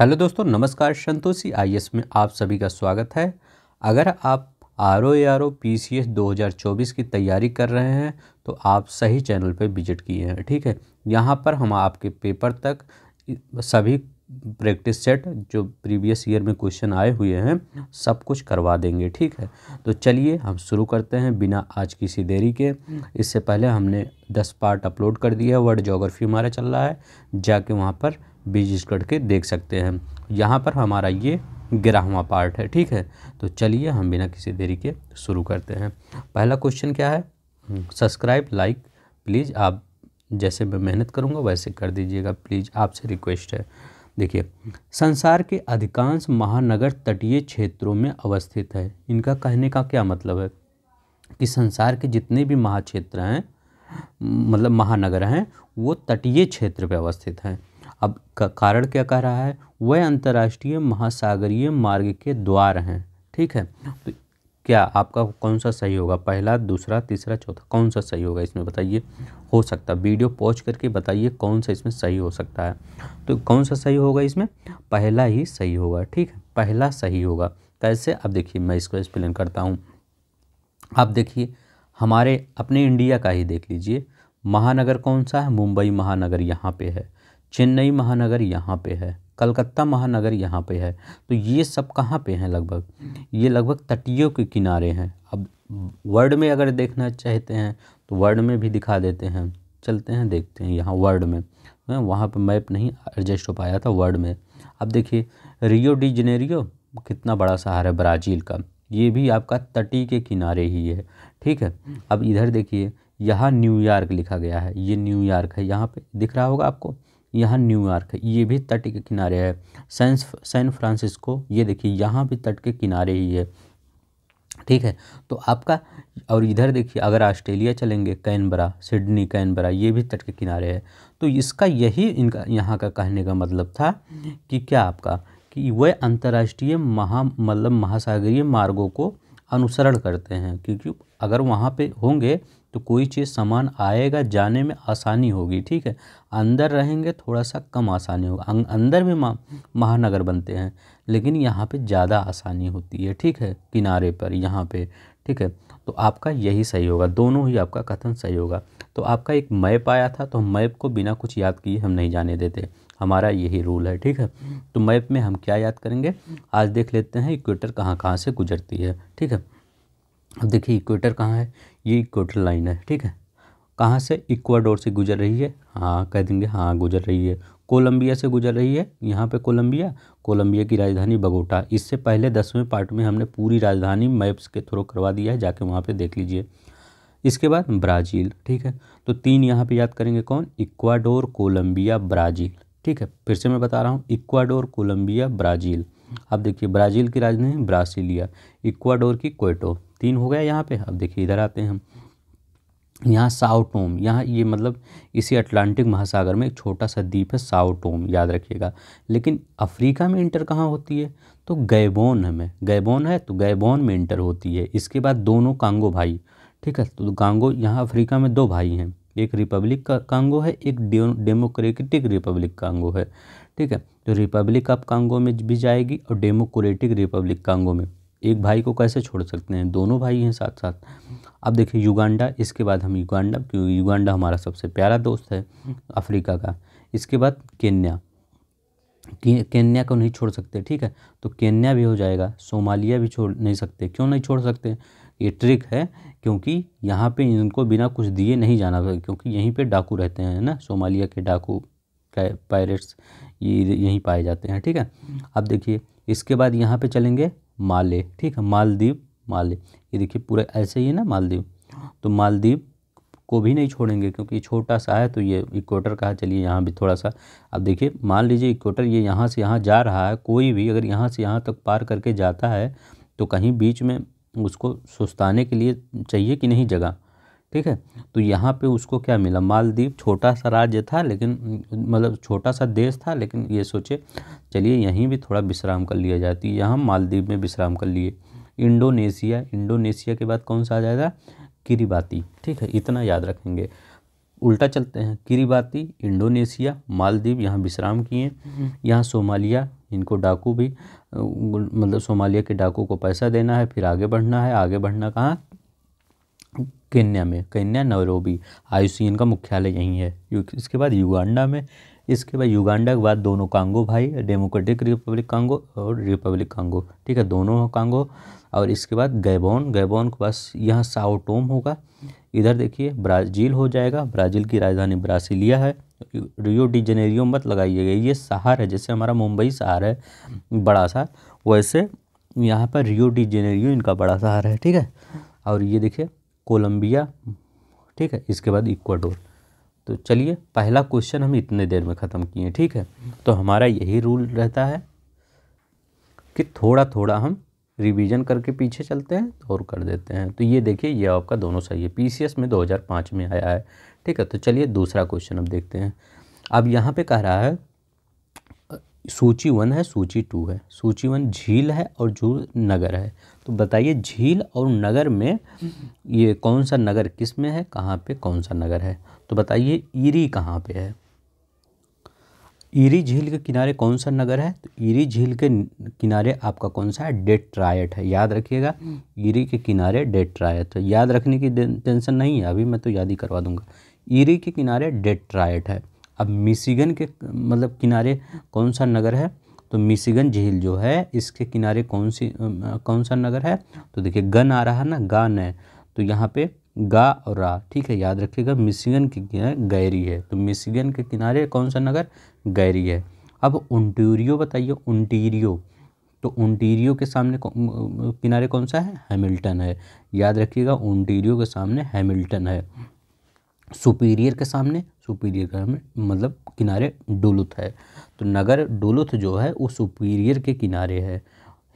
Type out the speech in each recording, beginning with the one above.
Hello दोस्तों नमस्कार संतोषी आई में आप सभी का स्वागत है अगर आप R O R O P C S दो हज़ार चौबीस की तैयारी कर रहे हैं तो आप सही चैनल पर विजिट किए हैं ठीक है यहाँ पर हम आपके पेपर तक सभी प्रैक्टिस सेट जो प्रीवियस ईयर में क्वेश्चन आए हुए हैं सब कुछ करवा देंगे ठीक है तो चलिए हम शुरू करते हैं बिना आज किसी देरी के इससे पहले हमने दस पार्ट अपलोड कर दिया है वर्ड जोग्राफी हमारा चल रहा है जाके वहाँ पर बीज करके देख सकते हैं यहाँ पर हमारा ये ग्यारहवा पार्ट है ठीक है तो चलिए हम बिना किसी देरी के शुरू करते हैं पहला क्वेश्चन क्या है सब्सक्राइब लाइक प्लीज़ आप जैसे मैं मेहनत करूँगा वैसे कर दीजिएगा प्लीज़ आपसे रिक्वेस्ट है देखिए संसार के अधिकांश महानगर तटीय क्षेत्रों में अवस्थित है इनका कहने का क्या मतलब है कि संसार के जितने भी महाक्षेत्र हैं मतलब महानगर हैं वो तटीय क्षेत्र पर अवस्थित हैं अब का कारण क्या कह रहा है वह अंतर्राष्ट्रीय महासागरीय मार्ग के द्वार हैं ठीक है तो क्या आपका कौन सा सही होगा पहला दूसरा तीसरा चौथा कौन सा सही होगा इसमें बताइए हो सकता है वीडियो पॉज करके बताइए कौन सा इसमें सही हो सकता है तो कौन सा सही होगा इसमें पहला ही सही होगा ठीक है पहला सही होगा कैसे अब देखिए मैं इसको एक्सप्लेन करता हूँ आप देखिए हमारे अपने इंडिया का ही देख लीजिए महानगर कौन सा है मुंबई महानगर यहाँ पे है चेन्नई महानगर यहाँ पे है कलकत्ता महानगर यहाँ पे है तो ये सब कहाँ पे हैं लगभग ये लगभग तटियों के किनारे हैं अब वर्ड में अगर देखना चाहते हैं तो वर्ड में भी दिखा देते हैं चलते हैं देखते हैं यहाँ वर्ड में वहाँ पर मैप नहीं एडजस्ट हो पाया था वर्ड में अब देखिए रियो डी जनेरियो कितना बड़ा शहर है ब्राज़ील का ये भी आपका तटी के किनारे ही है ठीक है अब इधर देखिए यहाँ न्यूयॉर्क लिखा गया है ये न्यूयॉर्क है यहाँ पे दिख रहा होगा आपको यहाँ न्यूयॉर्क है ये भी तट के किनारे है सैन सैन फ्रांसिस्को ये देखिए यहाँ भी तट के किनारे ही है ठीक है तो आपका और इधर देखिए अगर ऑस्ट्रेलिया चलेंगे कैनबरा सिडनी कैनबरा ये भी तट के किनारे है तो इसका यही इनका यहाँ का कहने का मतलब था कि क्या आपका कि वह अंतर्राष्ट्रीय महा मतलब महासागरीय मार्गों को अनुसरण करते हैं क्योंकि अगर वहाँ पे होंगे तो कोई चीज़ सामान आएगा जाने में आसानी होगी ठीक है अंदर रहेंगे थोड़ा सा कम आसानी होगा अं, अंदर भी महानगर बनते हैं लेकिन यहाँ पे ज़्यादा आसानी होती है ठीक है किनारे पर यहाँ पे ठीक है तो आपका यही सही होगा दोनों ही आपका कथन सही होगा तो आपका एक मैप आया था तो हम मैप को बिना कुछ याद किए हम नहीं जाने देते हमारा यही रूल है ठीक है तो मैप में हम क्या याद करेंगे आज देख लेते हैं इक्वेटर कहाँ कहाँ से गुजरती है ठीक है अब देखिए इक्वेटर कहाँ है ये इक्वेटर लाइन है ठीक है कहाँ से इक्वाडोर से गुजर रही है हाँ कह देंगे हाँ गुजर रही है कोलंबिया से गुजर रही है यहाँ पे कोलंबिया कोलंबिया की राजधानी बगोटा इससे पहले दसवें पार्ट में हमने पूरी राजधानी मैप्स के थ्रू करवा दिया है जाके वहाँ पे देख लीजिए इसके बाद ब्राज़ील ठीक है तो तीन यहाँ पे याद करेंगे कौन इक्वाडोर कोलंबिया ब्राज़ील ठीक है फिर से मैं बता रहा हूँ इक्वाडोर कोलंबिया ब्राज़ील अब देखिए ब्राज़ील की राजधानी ब्रासीलिया इक्वाडोर की क्वेटो तीन हो गया यहाँ पे अब देखिए इधर आते हैं हम यहाँ साउटोम यहाँ ये मतलब इसी अटलांटिक महासागर में एक छोटा सा द्वीप है साउटोम याद रखिएगा लेकिन अफ्रीका में इंटर कहाँ होती है तो गैबोन में गैबोन है तो गैबोन में इंटर होती है इसके बाद दोनों कांगो भाई ठीक है तो कांगो यहाँ अफ्रीका में दो भाई हैं एक रिपब्लिक का कांगो है एक डेमोक्रेटिक रिपब्लिक कांगो है ठीक है तो रिपब्लिक ऑफ कांगो में भी जाएगी और डेमोक्रेटिक रिपब्लिक कांगो में एक भाई को कैसे छोड़ सकते हैं दोनों भाई हैं साथ साथ अब देखिए युगांडा इसके बाद हम युगांडा क्योंकि युगांडा हमारा सबसे प्यारा दोस्त है अफ्रीका का इसके बाद केन्या केन्या को नहीं छोड़ सकते ठीक है तो केन्या भी हो जाएगा सोमालिया भी छोड़ नहीं सकते क्यों नहीं छोड़ सकते ये ट्रिक है क्योंकि यहाँ पे इनको बिना कुछ दिए नहीं जाना क्योंकि यहीं पे डाकू रहते हैं ना सोमालिया के डाकू पायरेट्स ये यहीं पाए जाते हैं ठीक है अब देखिए इसके बाद यहाँ पे चलेंगे माले ठीक है मालदीव माले ये देखिए पूरा ऐसे ही है ना मालदीव तो मालदीव को भी नहीं छोड़ेंगे क्योंकि छोटा सा है तो ये इक्वेटर कहा चलिए यहाँ भी थोड़ा सा अब देखिए मान लीजिए इक्वेटर ये यहाँ से यहाँ जा रहा है कोई भी अगर यहाँ से यहाँ तक पार करके जाता है तो कहीं बीच में उसको सुस्ताने के लिए चाहिए कि नहीं जगह ठीक है तो यहाँ पे उसको क्या मिला मालदीव छोटा सा राज्य था लेकिन मतलब छोटा सा देश था लेकिन ये सोचे चलिए यहीं भी थोड़ा विश्राम कर लिया जाती तो यहाँ मालदीव में विश्राम कर लिए इंडोनेशिया इंडोनेशिया के बाद कौन सा आ जाएगा किरीबाती ठीक है इतना याद रखेंगे उल्टा चलते हैं किरीबाती इंडोनेशिया मालदीव यहाँ विश्राम किए यहाँ सोमालिया इनको डाकू भी मतलब सोमालिया के डाकू को पैसा देना है फिर आगे बढ़ना है आगे बढ़ना कहाँ केन्या में केन्या नवरोबी आई का मुख्यालय यहीं है इसके बाद युगांडा में इसके बाद युगांडा के बाद दोनों कांगो भाई डेमोक्रेटिक रिपब्लिक कांगो और रिपब्लिक कांगो ठीक है दोनों कांगो और इसके बाद गैबोन गैबोन के पास यहाँ साओटोम होगा इधर देखिए ब्राज़ील हो जाएगा ब्राज़ील की राजधानी ब्रासिलिया है रियो डी जेनेरियो मत लगाइएगा ये शहर है जैसे हमारा मुंबई शहर है बड़ा सा वैसे यहाँ पर रियो डी जेनेरियो इनका बड़ा शहर है ठीक है और ये देखिए कोलंबिया ठीक है इसके बाद इक्वाडोर तो चलिए पहला क्वेश्चन हम इतने देर में ख़त्म किए ठीक है तो हमारा यही रूल रहता है कि थोड़ा थोड़ा हम रिवीजन करके पीछे चलते हैं और कर देते हैं तो ये देखिए ये आपका दोनों सही है पीसीएस में 2005 में आया है ठीक है तो चलिए दूसरा क्वेश्चन अब देखते हैं अब यहाँ पे कह रहा है सूची वन है सूची टू है सूची वन झील है और झूल नगर है तो बताइए झील और नगर में ये कौन सा नगर किस में है कहाँ पे कौन सा नगर है तो बताइए ईरी कहाँ पे है ईरी झील के किनारे कौन सा नगर है तो ईरी झील के किनारे आपका कौन सा है डेट्रायट है याद रखिएगा ईरी हम्म। के किनारे डेट्रायट है याद रखने की टेंशन नहीं है अभी मैं तो याद ही करवा दूंगा ईरी के किनारे डेट्रायट है अब मिशिगन के मतलब किनारे कौन सा नगर है तो मिशिगन झील जो है इसके किनारे कौन सी कौन सा नगर है तो देखिए गन आ रहा है ना गा न तो यहाँ पे गा और रा ठीक है याद रखिएगा मिशिगन के किनारे गैरी है तो मिशिगन के किनारे कौन सा नगर गैरी है अब उन्टीरियो बताइए उन्टीरियो तो उन्टीरियो के सामने किनारे कौन सा है हैमिल्टन है याद रखिएगा उन्टीरियो के सामने हैमिल्टन है सुपीरियर के सामने सुपीरियर का मतलब किनारे डोलुथ है तो नगर डोलुथ जो है वो सुपीरियर के किनारे है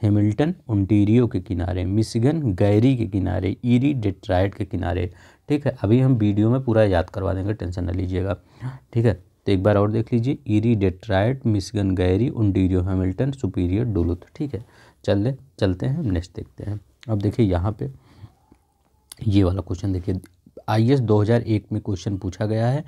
हेमिल्टन ओंटेरियो के किनारे मिशिगन गैरी के किनारे ईरी डेट्राइड के किनारे ठीक है अभी हम वीडियो में पूरा याद करवा देंगे टेंशन ना लीजिएगा ठीक है तो एक बार और देख लीजिए Erie Detroit Michigan Gary Ontario Hamilton Superior Duluth ठीक है चल चलते हैं नेक्स्ट देखते हैं अब देखिए यहाँ पर ये वाला क्वेश्चन देखिए आई 2001 में क्वेश्चन पूछा गया है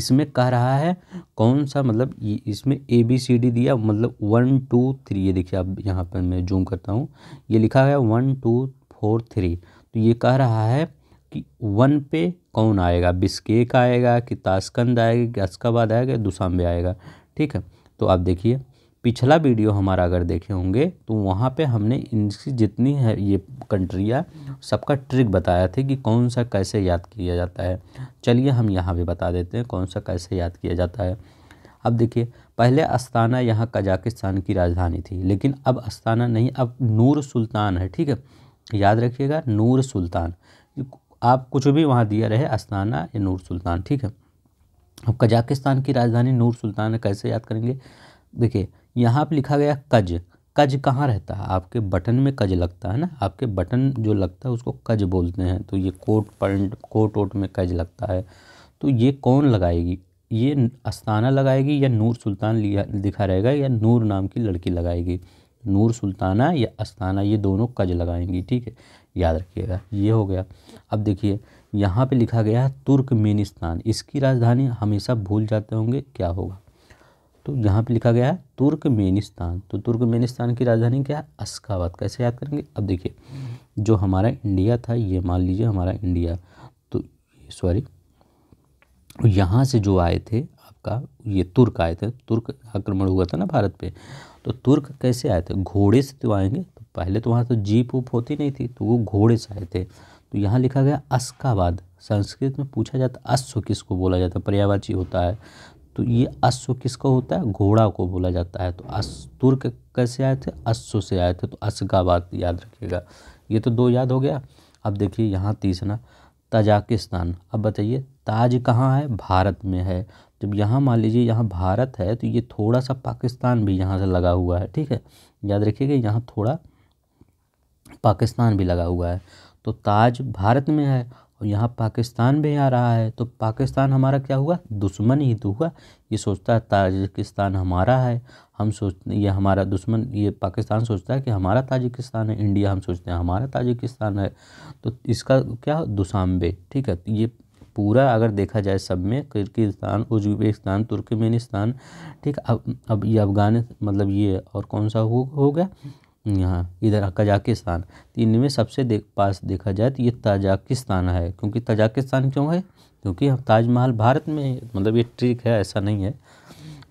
इसमें कह रहा है कौन सा मतलब इसमें ए बी सी डी दिया मतलब वन टू थ्री ये देखिए आप यहाँ पर मैं जूम करता हूँ ये लिखा गया वन टू फोर थ्री तो ये कह रहा है कि वन पे कौन आएगा बिस्केक आएगा कि ताशकंद आएगा कि अस्काबाद आएगा दुशांबे आएगा ठीक है तो आप देखिए पिछला वीडियो हमारा अगर देखे होंगे तो वहाँ पे हमने इनकी जितनी है ये कंट्रियाँ सबका ट्रिक बताया था कि कौन सा कैसे याद किया जाता है चलिए हम यहाँ भी बता देते हैं कौन सा कैसे याद किया जाता है अब देखिए पहले अस्ताना यहाँ कजाकिस्तान की राजधानी थी लेकिन अब अस्ताना नहीं अब नूर सुल्तान है ठीक है याद रखिएगा नूर सुल्तान आप कुछ भी वहाँ दिया रहे अस्ताना या नूर सुल्तान ठीक है अब कजाकिस्तान की राजधानी नूर सुल्तान कैसे याद करेंगे देखिए यहाँ पे लिखा गया कज कज कहाँ रहता है आपके बटन में कज लगता है ना आपके बटन जो लगता है उसको कज बोलते हैं तो ये कोट पैंट कोट ओट में कज लगता है तो ये कौन लगाएगी ये अस्ताना लगाएगी या नूर सुल्तान लिया दिखा रहेगा या नूर नाम की लड़की लगाएगी नूर सुल्ताना या अस्ताना ये दोनों कज लगाएंगी ठीक है याद रखिएगा ये हो गया अब देखिए यहाँ पे लिखा गया है तुर्कमेनिस्तान इसकी राजधानी हमेशा भूल जाते होंगे क्या होगा तो यहाँ पे लिखा गया है तुर्कमेनिस्तान तो तुर्कमेनिस्तान की राजधानी क्या है अस्काबाद कैसे याद करेंगे अब देखिए जो हमारा इंडिया था ये मान लीजिए हमारा इंडिया तो सॉरी यहाँ से जो आए थे आपका ये तुर्क आए थे तुर्क आक्रमण हुआ था ना भारत पे तो तुर्क कैसे आए थे घोड़े से तो आएंगे तो पहले तो वहाँ तो जीप उप होती नहीं थी तो वो घोड़े से आए थे तो यहाँ लिखा गया अस्काबाद संस्कृत में पूछा जाता अश्व किसको बोला जाता पर्यावाची होता है तो ये अश्व किसका होता है घोड़ा को बोला जाता है तो अस तुर्क कैसे आए थे अश्व से आए थे तो अश का बात याद रखिएगा ये तो दो याद हो गया अब देखिए यहाँ तीसरा तजाकिस्तान अब बताइए ताज कहाँ है भारत में है जब यहाँ मान लीजिए यहाँ भारत है तो ये थोड़ा सा पाकिस्तान भी यहाँ से लगा हुआ है ठीक है याद रखिएगा यहाँ थोड़ा पाकिस्तान भी लगा हुआ है तो ताज भारत में है और यहाँ पाकिस्तान भी आ रहा है तो पाकिस्तान हमारा क्या हुआ दुश्मन ही तो हुआ ये सोचता है ताजिकिस्तान हमारा है हम सोच ये हमारा दुश्मन ये पाकिस्तान सोचता है कि हमारा ताजिकिस्तान है इंडिया हम सोचते हैं हमारा ताजिकिस्तान है तो इसका क्या दुसाम्बे ठीक है ये पूरा अगर देखा जाए सब में किर्गिस्तान उज्बेकिस्तान तुर्कमेनिस्तान ठीक अब अब ये अफगान मतलब ये और कौन सा हो हो गया यहाँ इधर कजाकिस्तान तो इनमें सबसे देख पास देखा जाए तो ये ताजाकिस्तान है क्योंकि ताजाकिस्तान क्यों है क्योंकि हम ताजमहल भारत में है मतलब ये ट्रिक है ऐसा नहीं है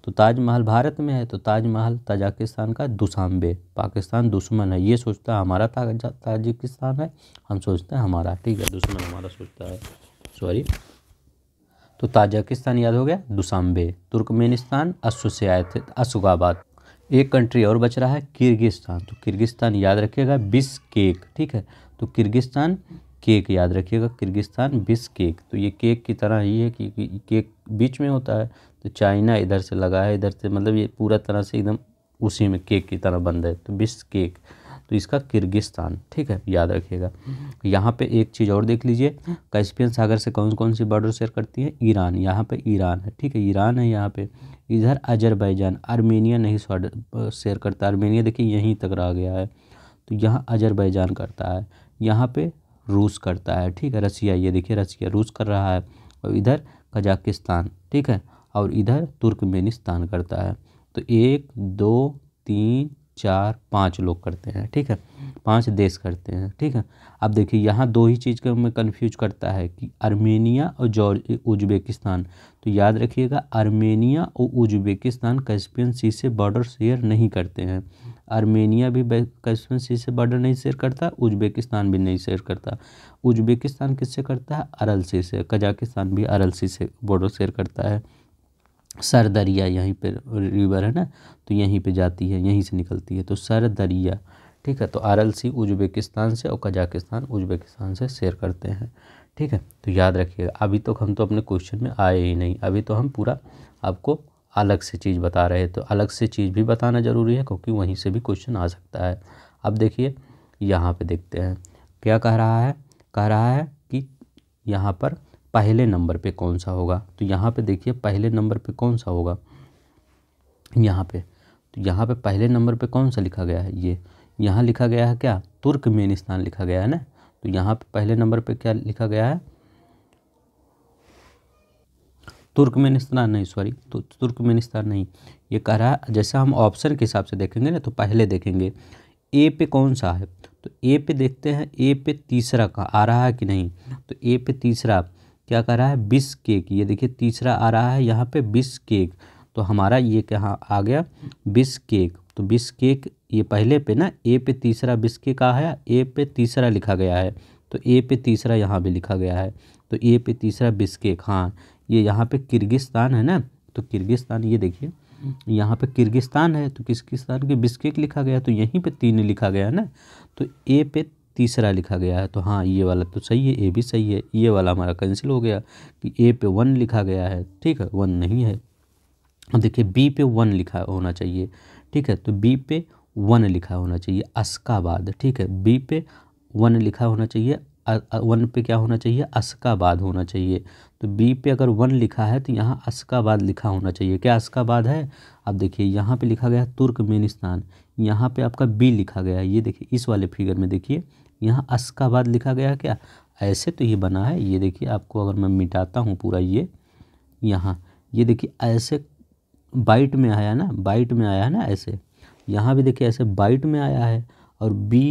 तो ताजमहल भारत में है तो ताजमहल ताजाकिस्तान का दुसाम्बे पाकिस्तान दुश्मन है ये सोचता है हमारा ताजिकिस्तान है हम सोचते हैं हमारा ठीक है दुश्मन हमारा सोचता है सॉरी तो ताजाकिस्तान याद हो गया दुसाम्बे तुर्कमेनिस्तान थे असगाबाद एक कंट्री और बच रहा है किर्गिस्तान तो किर्गिस्तान याद रखिएगा बिस केक ठीक है तो किर्गिस्तान केक याद रखिएगा किर्गिस्तान बिस केक तो ये केक की तरह ही है कि केक बीच में होता है तो चाइना इधर से लगा है इधर से मतलब ये पूरा तरह से एकदम उसी में केक की तरह बंद है तो बिस केक तो इसका किर्गिस्तान ठीक है याद रखिएगा हम्म। यहाँ पे एक चीज़ और देख लीजिए हाँ। कैस्पियन सागर से कौन कौन सी बॉर्डर शेयर करती है ईरान यहाँ पे ईरान है ठीक है ईरान है यहाँ पे इधर अजरबैजान आर्मेनिया नहीं शेयर करता आर्मेनिया देखिए यहीं तक रह गया है तो यहाँ अजरबैजान करता है यहाँ पर रूस करता है ठीक है रसिया ये देखिए रसिया रूस कर रहा है और इधर कजाकिस्तान ठीक है और इधर तुर्कमेनिस्तान करता है तो एक दो तीन चार पाँच लोग करते हैं ठीक है पांच देश करते हैं ठीक है अब देखिए यहाँ दो ही चीज़ का मैं कन्फ्यूज करता है कि आर्मेनिया और जॉर्ज उज्बेकिस्तान तो याद रखिएगा आर्मेनिया और उज्बेकिस्तान कैस्पियन सी से बॉर्डर शेयर नहीं करते हैं आर्मेनिया भी कैस्पियन सी से बॉर्डर नहीं शेयर करता उज्बेकिस्तान भी नहीं शेयर करता उज्बेकिस्तान किससे करता है अरल सी से कजाकिस्तान भी अरल सी से बॉर्डर शेयर करता है सर दरिया यहीं पर रिवर है ना तो यहीं पे जाती है यहीं से निकलती है तो सर दरिया ठीक है तो आर उज्बेकिस्तान से और कजाकिस्तान उज्बेकिस्तान से शेयर करते हैं ठीक है तो याद रखिएगा अभी तक तो हम तो अपने क्वेश्चन में आए ही नहीं अभी तो हम पूरा आपको अलग से चीज़ बता रहे हैं तो अलग से चीज़ भी बताना ज़रूरी है क्योंकि वहीं से भी क्वेश्चन आ सकता है अब देखिए यहाँ पर देखते हैं क्या कह रहा है कह रहा है कि यहाँ पर पहले नंबर पे कौन सा होगा तो यहाँ पे देखिए पहले नंबर पे कौन सा होगा यहाँ पे तो यहाँ पे पहले नंबर पे कौन सा लिखा गया है ये यहाँ लिखा गया है क्या तुर्कमेनिस्तान लिखा गया है ना तो यहाँ पे पहले नंबर पे क्या लिखा गया है तुर्कमेनिस्तान नहीं सॉरी तो तुर्कमेनिस्तान नहीं ये कह रहा है जैसे हम ऑप्शन के हिसाब से देखेंगे ना तो पहले देखेंगे ए पे कौन सा है तो ए पे देखते हैं ए पे तीसरा का आ रहा है कि नहीं तो ए पे तीसरा क्या कह रहा है बिस केक ये देखिए तीसरा आ रहा है यहाँ पे बिस केक तो हमारा ये कहाँ आ गया बिस केक तो बिस केक ये पहले पे ना ए पे तीसरा बिस केक आया ए पे तीसरा लिखा गया है तो ए पे तीसरा यहाँ भी लिखा गया है तो ए पे तीसरा बिस केक हाँ ये यहाँ पे किर्गिस्तान है ना तो किर्गिस्तान ये देखिए यहाँ पे किर्गिस्तान है तो किस्तान के बिस्केक लिखा गया तो यहीं पे तीन लिखा गया है ना तो ए पे तीसरा लिखा गया है तो हाँ ये वाला तो सही है ए भी सही है ये वाला हमारा कैंसिल हो गया कि ए पे वन लिखा गया है ठीक है वन नहीं है अब देखिए बी पे वन लिखा होना चाहिए ठीक है तो बी पे वन लिखा होना चाहिए अस्काबाद ठीक है बी पे वन लिखा होना चाहिए वन पे क्या होना चाहिए अस्काबाद होना चाहिए तो बी पे अगर वन लिखा है तो यहाँ अस्काबाद लिखा होना चाहिए क्या अस्काबाद है अब देखिए यहाँ पे लिखा गया है तुर्कमेनिस्तान यहाँ पे आपका बी लिखा गया है ये देखिए इस वाले फिगर में देखिए यहाँ अस का बाद लिखा गया क्या ऐसे तो ये बना है ये देखिए आपको अगर मैं मिटाता हूँ पूरा ये यहाँ ये देखिए ऐसे बाइट में आया ना बाइट में आया है ना ऐसे यहाँ भी देखिए ऐसे बाइट में आया है और बी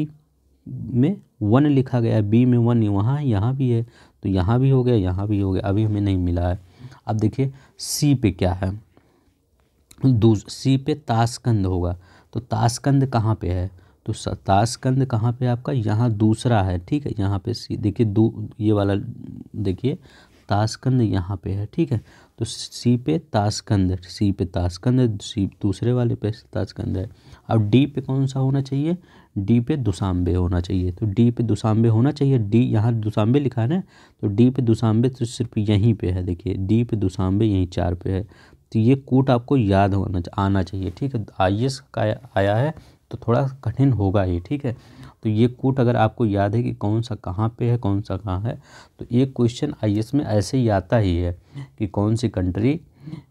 में वन लिखा गया है बी में वन वहाँ है यहाँ भी है तो यहाँ भी हो गया यहाँ भी हो गया अभी हमें नहीं मिला है अब देखिए सी पे क्या है दूस सी पे ताशकंद होगा तो ताशकंद कहाँ पे है तो सतास कंद कहाँ पे आपका यहाँ दूसरा है ठीक है यहाँ पे सी देखिए दो ये वाला देखिए ताशकंद यहाँ पे है ठीक है तो सी पे ताशकंद सी पे ताशकंद सी दूसरे वाले पे ताशकंद है अब डी पे कौन सा होना चाहिए डी पे दुसाम्बे होना चाहिए तो डी पे दुसाम्बे होना चाहिए डी यहाँ दुसाम्बे लिखा है ना तो डी पे दुसाम्बे तो सिर्फ यहीं पे है देखिए डी पे दुसाम्बे यहीं चार पे है तो ये कोट आपको याद होना आना चाहिए ठीक है आई एस का आया है तो थोड़ा कठिन होगा ही ठीक है तो ये कोट अगर आपको याद है कि कौन सा कहाँ पे है कौन सा कहाँ है तो ये क्वेश्चन आई में ऐसे ही आता ही है कि कौन सी कंट्री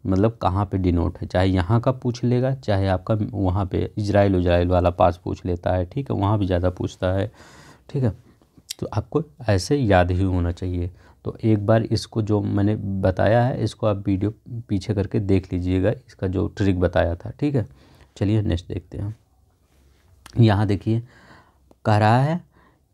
मतलब कहाँ पे डिनोट है चाहे यहाँ का पूछ लेगा चाहे आपका वहाँ पे इजराइल उजराइल वाला पास पूछ लेता है ठीक है वहाँ भी ज़्यादा पूछता है ठीक है तो आपको ऐसे याद ही होना चाहिए तो एक बार इसको जो मैंने बताया है इसको आप वीडियो पीछे करके देख लीजिएगा इसका जो ट्रिक बताया था ठीक है चलिए नेक्स्ट देखते हैं यहाँ देखिए कह रहा है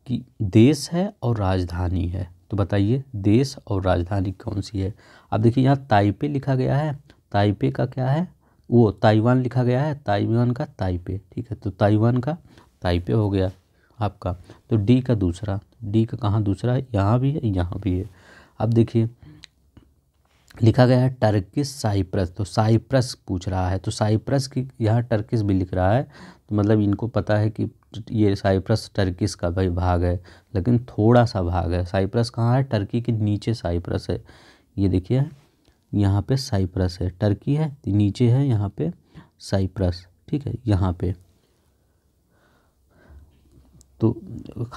कि देश है और राजधानी है तो बताइए देश और राजधानी कौन सी है अब देखिए यहाँ ताइपे लिखा गया है ताइपे का क्या है वो ताइवान लिखा गया है ताइवान का ताइपे ठीक है तो ताइवान का ताइपे हो गया आपका तो डी का दूसरा डी का कहाँ दूसरा है यहाँ भी है यहाँ भी है अब देखिए लिखा गया है टर्किस साइप्रस तो साइप्रस पूछ रहा है तो साइप्रस की यहाँ टर्किस भी लिख रहा है तो मतलब इनको पता है कि ये साइप्रस टर्किस का भाई भाग है लेकिन थोड़ा सा भाग है साइप्रस कहाँ है टर्की के नीचे साइप्रस है ये देखिए यहाँ पे साइप्रस है टर्की है नीचे है यहाँ पे साइप्रस ठीक है यहाँ पे तो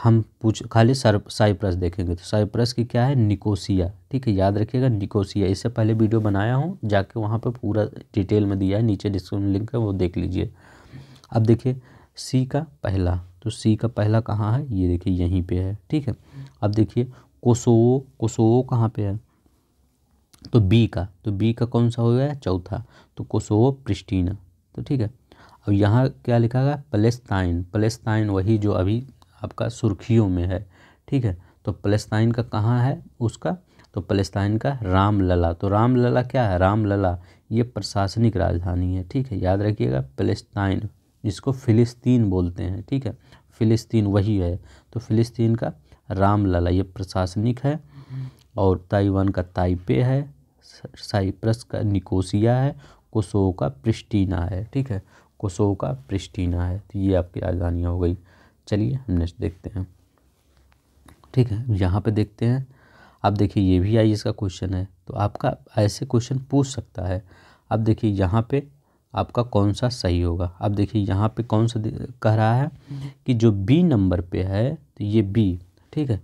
हम पूछ खाली साइप्रस देखेंगे तो साइप्रस की क्या है निकोसिया ठीक है याद रखिएगा निकोसिया इससे पहले वीडियो बनाया हूँ जाके वहाँ पर पूरा डिटेल में दिया है नीचे डिस्क्रिप्शन लिंक है वो देख लीजिए अब देखिए सी का पहला तो सी का पहला कहाँ है ये देखिए यहीं पे है ठीक है अब देखिए कोसोवो कोसोवो कहाँ पे है तो बी का तो बी का कौन सा हो गया चौथा तो कोसोवो प्रिस्टीना तो ठीक है और यहाँ क्या लिखा गया पलेस्ताइन पलेस्ताइन वही जो अभी आपका सुर्खियों में है ठीक है तो पलेस्ताइन का कहाँ है उसका तो पलेस्ताइन का रामलला तो रामलला क्या है रामलला ये प्रशासनिक राजधानी है ठीक है याद रखिएगा पलेस्ताइन जिसको फिलिस्तीन बोलते हैं ठीक है फिलिस्तीन वही है तो फिलिस्तीन का रामलला ये प्रशासनिक है और ताइवान का ताइपे है साइप्रस का निकोसिया है कोसो का प्रिस्टीना है ठीक है कोसोव का प्रिस्टीना है तो ये आपकी राजधानियाँ हो गई चलिए हम नेक्स्ट देखते हैं ठीक है यहाँ पे देखते हैं अब देखिए ये भी आई का क्वेश्चन है तो आपका ऐसे क्वेश्चन पूछ सकता है अब देखिए यहाँ पे आपका कौन सा सही होगा अब देखिए यहाँ पे कौन सा कह रहा है कि जो बी नंबर पे है तो ये बी ठीक है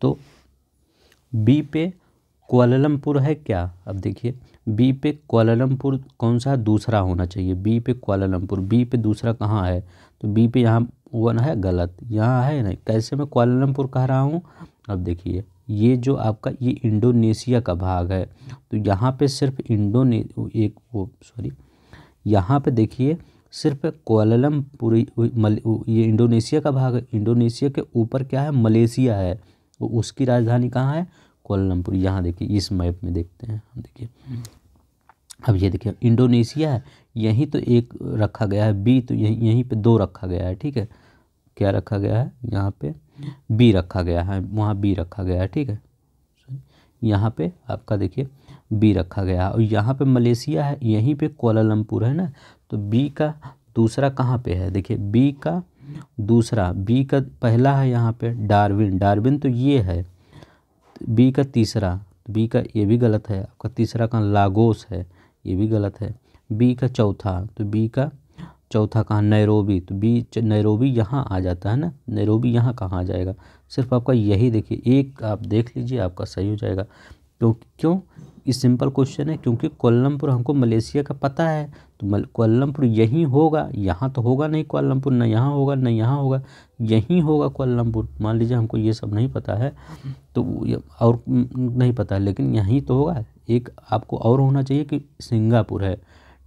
तो बी पे क्वालमपुर है क्या अब देखिए बी पे क्वालमपुर कौन सा दूसरा होना चाहिए बी पे क्वालमपुर बी पे दूसरा कहाँ है तो बी पे यहाँ वन है गलत यहाँ है नहीं कैसे मैं क्वालमपुर कह रहा हूँ अब देखिए ये जो आपका ये इंडोनेशिया का भाग है तो यहाँ पे सिर्फ इंडोने एक वो सॉरी यहाँ पे देखिए सिर्फ पूरी ये इंडोनेशिया का भाग है इंडोनेशिया के ऊपर क्या है मलेशिया है तो उसकी राजधानी कहाँ है कोलमपुर यहाँ देखिए इस मैप में देखते हैं हम देखिए अब ये देखिए इंडोनेशिया है यहीं तो एक रखा गया है बी तो यहीं यहीं पे दो रखा गया है ठीक है क्या रखा गया है यहाँ पे बी रखा गया है वहाँ बी रखा गया है ठीक है यहाँ पे आपका देखिए बी रखा गया है और यहाँ पे मलेशिया है यहीं पे कोलालमपुर है ना तो बी का दूसरा कहाँ पे है देखिए बी का दूसरा बी का पहला है यहाँ पे डार्विन डार्विन तो ये है बी का तीसरा बी का ये भी गलत है आपका तीसरा कहाँ लागोस है ये भी गलत है बी का चौथा तो बी का चौथा कहाँ नैरोबी तो बी नैरोबी यहाँ आ जाता है ना नैरोबी यहाँ कहाँ आ जाएगा सिर्फ आपका यही देखिए एक आप देख लीजिए आपका सही हो जाएगा तो क्यों ये सिंपल क्वेश्चन है क्योंकि कोल्लमपुर हमको मलेशिया का पता है तो कोल्लमपुर यहीं होगा यहाँ तो होगा नहीं कोल्लमपुर ना यहाँ होगा ना यहाँ होगा यहीं होगा कोल्लमपुर मान लीजिए हमको ये सब नहीं पता है तो और नहीं पता है लेकिन यहीं तो होगा एक आपको और होना चाहिए कि सिंगापुर है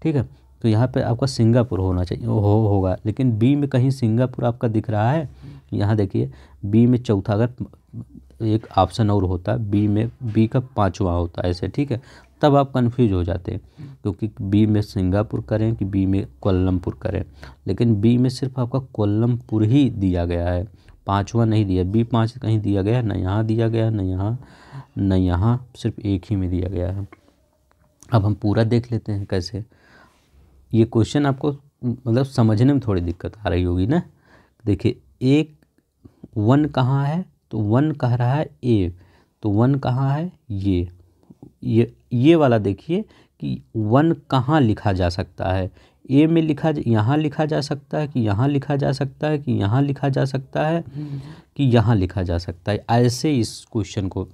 ठीक है तो यहाँ पे आपका सिंगापुर होना चाहिए हो होगा लेकिन बी में कहीं सिंगापुर आपका दिख रहा है यहाँ देखिए बी में चौथा अगर एक ऑप्शन और होता बी में बी का पाँचवा होता ऐसे ठीक है तब आप कन्फ्यूज हो जाते क्योंकि बी में सिंगापुर करें कि बी में कोल्लमपुर करें लेकिन बी में सिर्फ आपका कोल्लमपुर ही दिया गया है पाँचवा नहीं दिया बी पाँच कहीं दिया गया न यहाँ दिया गया न यहाँ न यहाँ सिर्फ एक ही में दिया गया है अब हम पूरा देख लेते हैं कैसे ये क्वेश्चन आपको मतलब समझने में थोड़ी दिक्कत आ रही होगी ना देखिए एक वन कहाँ है तो वन कह रहा है ए तो वन कहाँ है ये ये ये वाला देखिए कि वन कहाँ लिखा जा सकता है ए में लिखा यहाँ लिखा जा सकता है कि यहाँ लिखा जा सकता है कि यहाँ लिखा जा सकता है कि यहाँ लिखा जा सकता है ऐसे इस क्वेश्चन को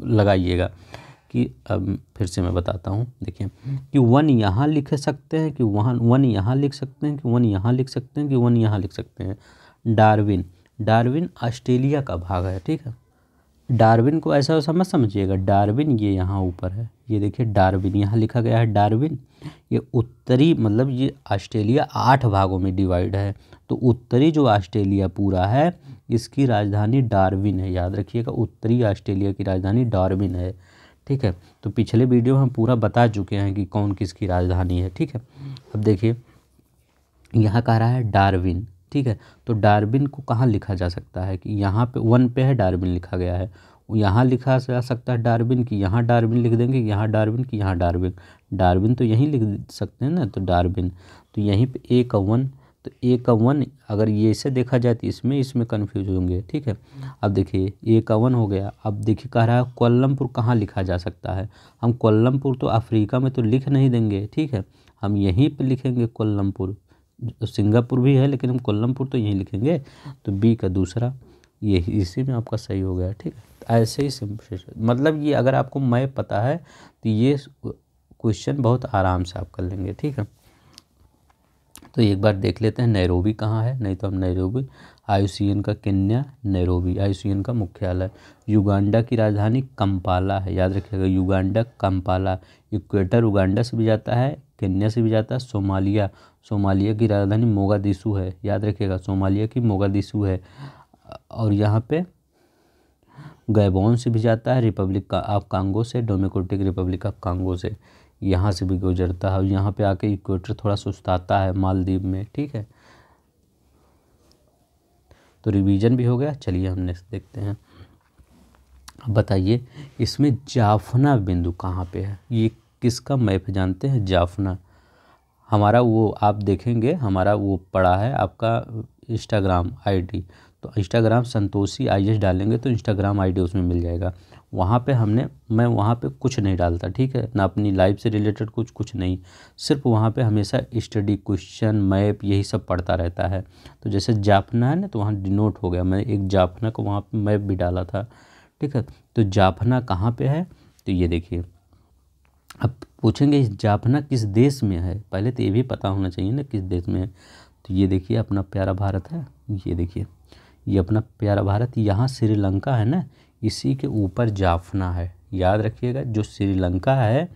लगाइएगा कि अब फिर से मैं बताता हूँ देखिए कि वन यहाँ लिख सकते हैं कि वहाँ वन यहाँ लिख सकते हैं कि वन यहाँ लिख सकते हैं कि वन यहाँ लिख सकते हैं डार्विन डार्विन ऑस्ट्रेलिया का भाग है ठीक है डार्विन को ऐसा वैसा मत समझिएगा डार्विन ये यहाँ ऊपर है ये देखिए डार्विन यहाँ लिखा गया है डार्विन ये उत्तरी मतलब ये ऑस्ट्रेलिया आठ भागों में डिवाइड है तो उत्तरी जो ऑस्ट्रेलिया पूरा है इसकी राजधानी डार्विन है याद रखिएगा उत्तरी ऑस्ट्रेलिया की राजधानी डार्विन है ठीक है तो पिछले वीडियो में हम पूरा बता चुके हैं कि कौन किसकी राजधानी है ठीक है अब देखिए यहाँ कह रहा है डार्विन ठीक है तो डार्बिन को कहाँ लिखा जा सकता है कि यहाँ पे वन पे है डार्बिन लिखा गया है यहाँ लिखा जा सकता है डार्बिन की यहाँ डार्बिन लिख देंगे यहाँ डार्बिन की यहाँ डार्बिन डार्बिन तो यहीं लिख सकते हैं ना तो डार्बिन तो यहीं पे ए का वन तो ए का वन अगर ये से देखा जाए तो इसमें इसमें कन्फ्यूज होंगे ठीक है अब देखिए ए का वन हो गया अब देखिए कह रहा है कोल्लमपुर कहाँ लिखा जा सकता है हम कोल्लमपुर तो अफ्रीका में तो लिख नहीं देंगे ठीक है हम यहीं पर लिखेंगे कोल्लमपुर तो सिंगापुर भी है लेकिन हम कोल्लमपुर तो यहीं लिखेंगे तो बी का दूसरा यही इसी में आपका सही हो गया ठीक है ऐसे ही सिंपल मतलब ये अगर आपको मैं पता है तो ये क्वेश्चन बहुत आराम से आप कर लेंगे ठीक है तो एक बार देख लेते हैं नैरोबी कहाँ है नहीं तो हम नैरोबी आई का केन्या नैरोबी आई का मुख्यालय युगांडा की राजधानी कंपाला है याद रखिएगा युगांडा कंपाला इक्वेटर उगांडा से भी जाता है केन्या से भी जाता है सोमालिया सोमालिया की राजधानी मोगादिशु है याद रखिएगा सोमालिया की मोगादिशु है और यहाँ पे गैबोन से भी जाता है रिपब्लिक का आप कांगो से डोमेकोटिक रिपब्लिक ऑफ कांगो से यहाँ से भी गुजरता है और यहाँ पे आके इक्वेटर थोड़ा सुस्ताता है मालदीव में ठीक है तो रिवीजन भी हो गया चलिए हम नेक्स्ट देखते हैं बताइए इसमें जाफना बिंदु कहाँ पे है ये किसका मैप जानते हैं जाफना हमारा वो आप देखेंगे हमारा वो पड़ा है आपका इंस्टाग्राम आईडी तो इंस्टाग्राम संतोषी आई एस डालेंगे तो इंस्टाग्राम आईडी उसमें मिल जाएगा वहाँ पे हमने मैं वहाँ पे कुछ नहीं डालता ठीक है ना अपनी लाइफ से रिलेटेड कुछ कुछ नहीं सिर्फ वहाँ पे हमेशा स्टडी क्वेश्चन मैप यही सब पढ़ता रहता है तो जैसे जाफना है ना तो वहाँ डिनोट हो गया मैंने एक जाफना को वहाँ पर मैप भी डाला था ठीक है तो जाफना कहाँ पर है तो ये देखिए अब पूछेंगे जाफना किस देश में है पहले तो ये भी पता होना चाहिए ना किस देश में है तो ये देखिए अपना प्यारा भारत है ये देखिए ये अपना प्यारा भारत यहाँ श्रीलंका है ना इसी के ऊपर जाफना है याद रखिएगा जो श्रीलंका है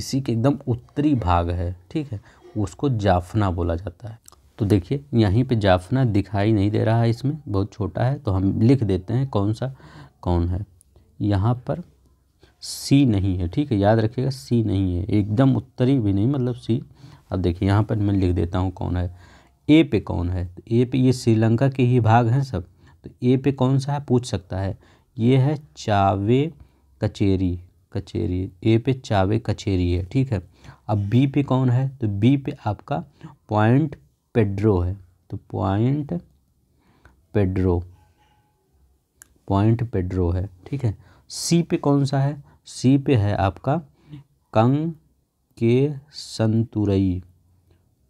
इसी के एकदम उत्तरी भाग है ठीक है उसको जाफना बोला जाता है तो देखिए यहीं पे जाफना दिखाई नहीं दे रहा है इसमें बहुत छोटा है तो हम लिख देते हैं कौन सा कौन है यहाँ पर सी नहीं है ठीक है याद रखिएगा सी नहीं है एकदम उत्तरी भी नहीं मतलब सी अब देखिए यहाँ पर मैं लिख देता हूँ कौन है ए पे कौन है तो ए पे ये श्रीलंका के ही भाग हैं सब तो ए पे कौन सा है पूछ सकता है ये है चावे कचेरी कचेरी ए पे चावे कचेरी है ठीक है अब बी पे कौन है तो बी पे आपका पॉइंट पेड्रो है तो पॉइंट पेड्रो पॉइंट पेड्रो है ठीक है सी पे कौन सा है सी पे है आपका कंग के संतुरई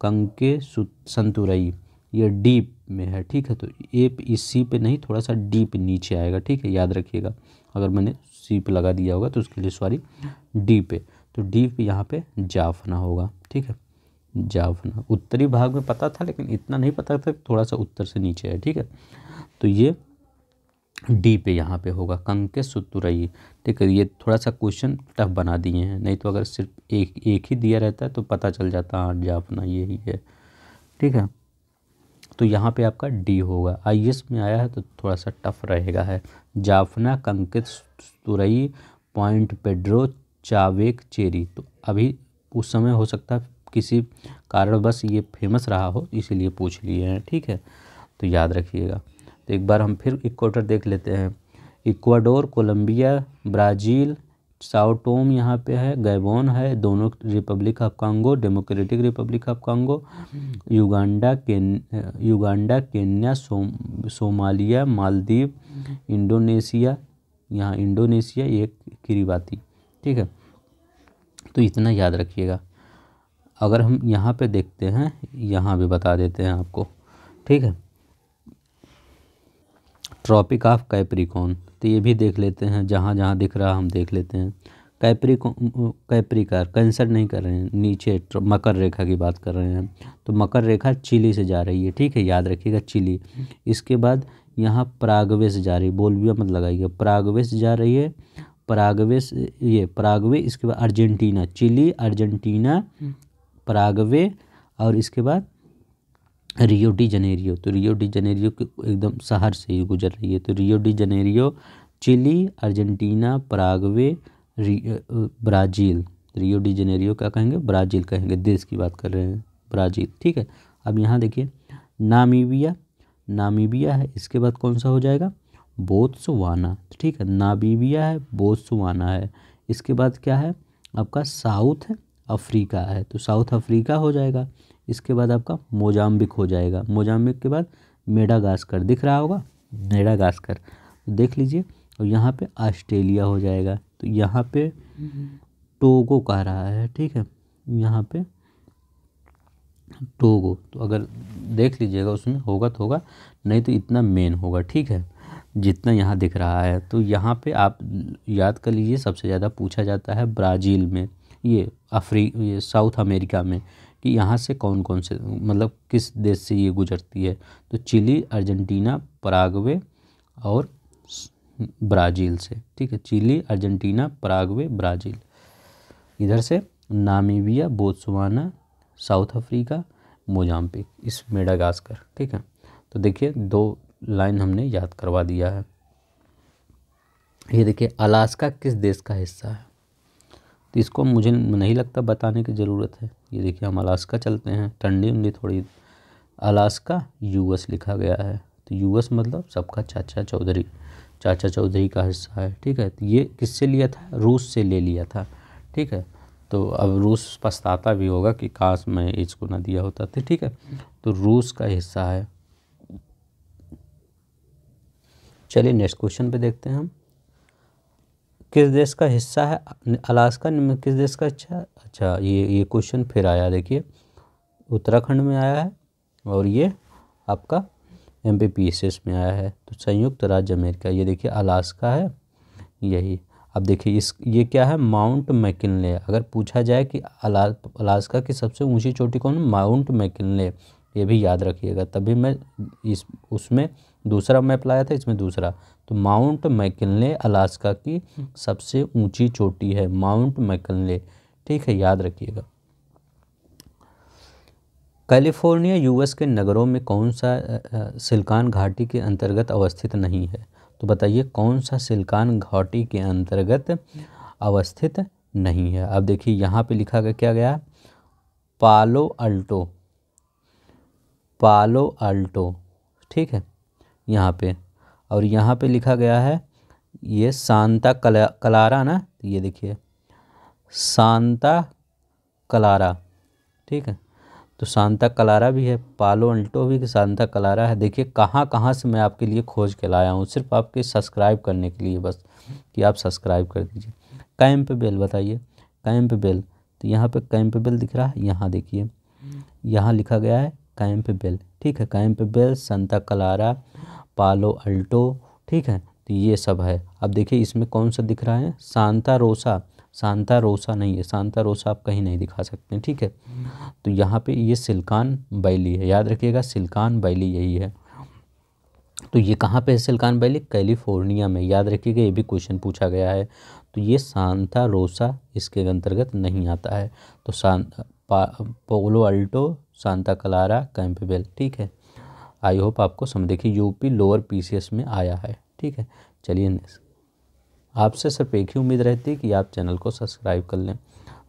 कंग के संतुरई ये डीप में है ठीक है तो ए इस सी पे नहीं थोड़ा सा डीप नीचे आएगा ठीक है याद रखिएगा अगर मैंने सी पे लगा दिया होगा तो उसके लिए सॉरी डी पे तो डी पे यहाँ पे जाफना होगा ठीक है जाफना उत्तरी भाग में पता था लेकिन इतना नहीं पता था थोड़ा सा उत्तर से नीचे है ठीक है तो ये डी पे यहाँ पे होगा कंके सुतुरई ठीक है ये थोड़ा सा क्वेश्चन टफ बना दिए हैं नहीं तो अगर सिर्फ एक एक ही दिया रहता है तो पता चल जाता आठ जा अपना यही है ठीक है तो यहाँ पे आपका डी होगा आई एस में आया है तो थोड़ा सा टफ रहेगा है जाफना कंकित तुरई पॉइंट पेड्रो चावेक चेरी तो अभी उस समय हो सकता है किसी कारणवश ये फेमस रहा हो इसीलिए पूछ लिए हैं ठीक है तो याद रखिएगा तो एक बार हम फिर इक्वाटर देख लेते हैं इक्वाडोर कोलंबिया ब्राज़ील साउटोम यहाँ पे है गैबोन है दोनों Republic of Congo Democratic Republic of Congo Uganda केन युगांडा केन्या सोम सोमालिया मालदीव इंडोनेशिया यहाँ इंडोनेशिया एक किरीबाती ठीक है तो इतना याद रखिएगा अगर हम यहाँ पे देखते हैं यहाँ भी बता देते हैं आपको ठीक है ट्रॉपिक ऑफ कैप्रिकॉन तो ये भी देख लेते हैं जहाँ जहाँ दिख रहा हम देख लेते हैं कैप्रिकॉन कैप्रिकार कैंसर नहीं कर रहे हैं नीचे मकर रेखा की बात कर रहे हैं तो मकर रेखा चिली से जा रही है ठीक है याद रखिएगा चिली इसके बाद यहाँ प्रागवेश जा रही है बोलविया मत लगाइएगा प्रागवेश जा रही है प्रागवेश ये प्रागवे इसके बाद अर्जेंटीना चिली अर्जेंटीना प्रागवे और इसके बाद रियो डी जनेरियो तो रियो डी जनेरियो के एकदम शहर से ही गुजर रही है तो Rio de Janeiro Chile Argentina Paraguay Brazil तो रियो डी जनेरियो क्या कहेंगे ब्राज़ील कहेंगे देश की बात कर रहे हैं ब्राज़ील ठीक है अब यहाँ देखिए नामीबिया नामीबिया है इसके बाद कौन सा हो जाएगा बोत्सवाना ठीक है नाबीबिया है बोत्सवाना है इसके बाद क्या है आपका साउथ अफ्रीका है तो साउथ अफ्रीका हो जाएगा इसके बाद आपका मोजाम्बिक हो जाएगा मोजाम्बिक के बाद मेडागास्कर दिख रहा होगा मेडागास्कर देख लीजिए और यहाँ पे ऑस्ट्रेलिया हो जाएगा तो यहाँ पे टोगो कह रहा है ठीक है यहाँ पे टोगो तो अगर देख लीजिएगा उसमें होगा तो होगा नहीं तो इतना मेन होगा ठीक है जितना यहाँ दिख रहा है तो यहाँ पे आप याद कर लीजिए सबसे ज़्यादा पूछा जाता है ब्राज़ील में ये अफ्री ये साउथ अमेरिका में कि यहाँ से कौन कौन से मतलब किस देश से ये गुजरती है तो चिली अर्जेंटीना परागवे और ब्राज़ील से ठीक है चिली अर्जेंटीना परागवे ब्राज़ील इधर से Namibia Botswana South Africa Mozambique इस मेडागास्कर ठीक है तो देखिए दो लाइन हमने याद करवा दिया है ये देखिए अलास्का किस देश का हिस्सा है तो इसको मुझे नहीं लगता बताने की ज़रूरत है ये देखिए हम अलास्का चलते हैं ठंडी उंडी थोड़ी अलास्का यूएस लिखा गया है तो यूएस मतलब सबका चाचा चौधरी चाचा चौधरी का हिस्सा है ठीक है तो ये किससे लिया था रूस से ले लिया था ठीक है तो अब रूस पछताता भी होगा कि काश मैं इसको ना दिया होता था तो, ठीक है तो रूस का हिस्सा है चलिए नेक्स्ट क्वेश्चन पे देखते हैं हम किस देश का हिस्सा है अलास्का किस देश का अच्छा अच्छा ये ये क्वेश्चन फिर आया देखिए उत्तराखंड में आया है और ये आपका एम पी में आया है तो संयुक्त राज्य अमेरिका ये देखिए अलास्का है यही अब देखिए इस ये क्या है माउंट मैकिनले अगर पूछा जाए कि अला अलास्का की सबसे ऊंची चोटी कौन माउंट मैकिनले ये भी याद रखिएगा तभी मैं इस उसमें दूसरा मैप लाया था इसमें दूसरा तो माउंट मैकिनले अलास्का की सबसे ऊंची चोटी है माउंट मैकिनले ठीक है याद रखिएगा कैलिफोर्निया यूएस के नगरों में कौन सा सिल्कान घाटी के अंतर्गत अवस्थित नहीं है तो बताइए कौन सा सिल्कान घाटी के अंतर्गत अवस्थित नहीं है अब देखिए यहाँ पे लिखा गया क्या गया पालो अल्टो पालो अल्टो ठीक है यहाँ पे और यहाँ पे लिखा गया है ये सांता कला कलारा ना तो ये देखिए सांता कलारा ठीक है तो सांता कलारा भी है पालो अल्टो भी सांता कलारा है देखिए कहाँ कहाँ से मैं आपके लिए खोज के लाया हूँ सिर्फ आपके सब्सक्राइब करने के लिए बस कि आप सब्सक्राइब कर दीजिए कैम्प बेल बताइए कैम्प बेल तो यहाँ पे कैम्प बेल दिख रहा है यहाँ देखिए यहाँ लिखा गया है कैंपबेल ठीक है कैंपबेल संता कलारा पालो अल्टो ठीक है तो ये सब है अब देखिए इसमें कौन सा दिख रहा है सांता रोसा सांता रोसा नहीं है सांता रोसा आप कहीं नहीं दिखा सकते ठीक है तो यहाँ पे ये सिल्कान बैली है याद रखिएगा सिल्कान बैली यही है तो ये कहाँ पे है सिल्कान बैली कैलिफोर्निया में याद रखिएगा ये भी क्वेश्चन पूछा गया है तो ये सांता रोसा इसके अंतर्गत नहीं आता है तो San Palo Alto Santa Clara Campbell ठीक है आई होप आपको समझ देखिए यूपी लोअर पीसीएस में आया है ठीक है चलिए नेक्स्ट आपसे सिर्फ एक ही उम्मीद रहती है कि आप चैनल को सब्सक्राइब कर लें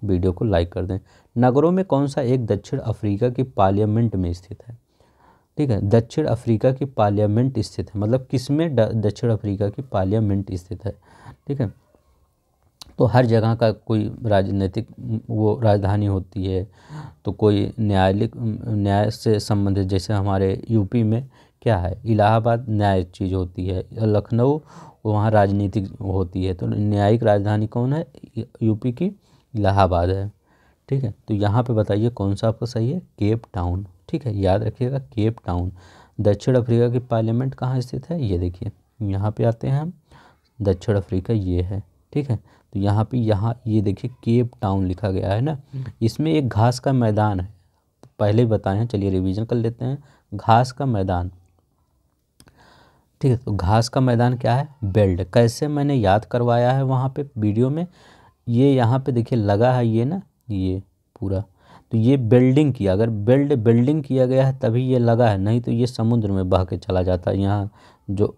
वीडियो को लाइक कर दें नगरों में कौन सा एक दक्षिण अफ्रीका की पार्लियामेंट में स्थित है ठीक है दक्षिण अफ्रीका की पार्लियामेंट स्थित है मतलब किस में दक्षिण अफ्रीका की पार्लियामेंट स्थित है ठीक है तो हर जगह का कोई राजनीतिक वो राजधानी होती है तो कोई न्यायालय न्याय से संबंधित जैसे हमारे यूपी में क्या है इलाहाबाद न्याय चीज़ होती है लखनऊ वहाँ राजनीतिक होती है तो न्यायिक राजधानी कौन है यूपी की इलाहाबाद है ठीक है तो यहाँ पे बताइए कौन सा आपका सही है केप टाउन ठीक है याद रखिएगा केप टाउन दक्षिण अफ्रीका की पार्लियामेंट कहाँ स्थित है ये देखिए यहाँ पे आते हैं हम दक्षिण अफ्रीका ये है ठीक है तो यहाँ पे यहाँ ये देखिए केप टाउन लिखा गया है ना इसमें एक घास का मैदान है पहले बताए हैं चलिए रिवीजन कर लेते हैं घास का मैदान ठीक है तो घास का मैदान क्या है बेल्ट कैसे मैंने याद करवाया है वहाँ पे वीडियो में ये यहाँ पे देखिए लगा है ये ना ये पूरा तो ये बिल्डिंग किया अगर बेल्ड बिल्डिंग किया गया है तभी ये लगा है नहीं तो ये समुद्र में बह के चला जाता है यहाँ जो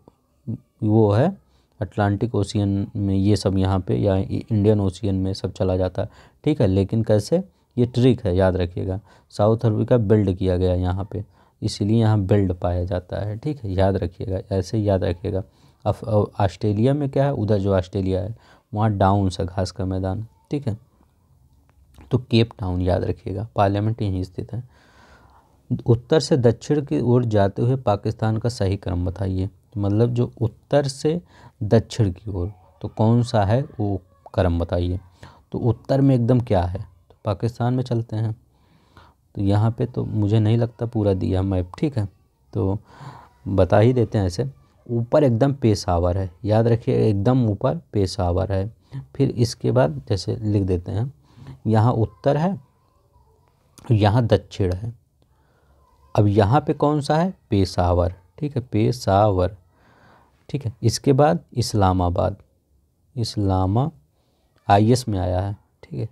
वो है अटलांटिक ओशियन में ये सब यहाँ पे या इंडियन ओशियन में सब चला जाता है ठीक है लेकिन कैसे ये ट्रिक है याद रखिएगा साउथ अफ्रीका बिल्ड किया गया यहाँ पे इसीलिए यहाँ बिल्ड पाया जाता है ठीक है याद रखिएगा ऐसे याद रखिएगा अब ऑस्ट्रेलिया में क्या है उधर जो ऑस्ट्रेलिया है वहाँ डाउन सा घास का मैदान ठीक है तो केप टाउन याद रखिएगा पार्लियामेंट यहीं स्थित है उत्तर से दक्षिण की ओर जाते हुए पाकिस्तान का सही क्रम बताइए मतलब जो उत्तर से दक्षिण की ओर तो कौन सा है वो क्रम बताइए तो उत्तर में एकदम क्या है तो पाकिस्तान में चलते हैं तो यहाँ पे तो मुझे नहीं लगता पूरा दिया मैप ठीक है तो बता ही देते हैं ऐसे ऊपर एकदम पेशावर है याद रखिए एकदम ऊपर पेशावर है फिर इसके बाद जैसे लिख देते हैं यहाँ उत्तर है यहाँ दक्षिण है अब यहाँ पे कौन सा है पेशावर ठीक है पेशावर ठीक है इसके बाद इस्लामाबाद इस्लामा आई में आया है ठीक है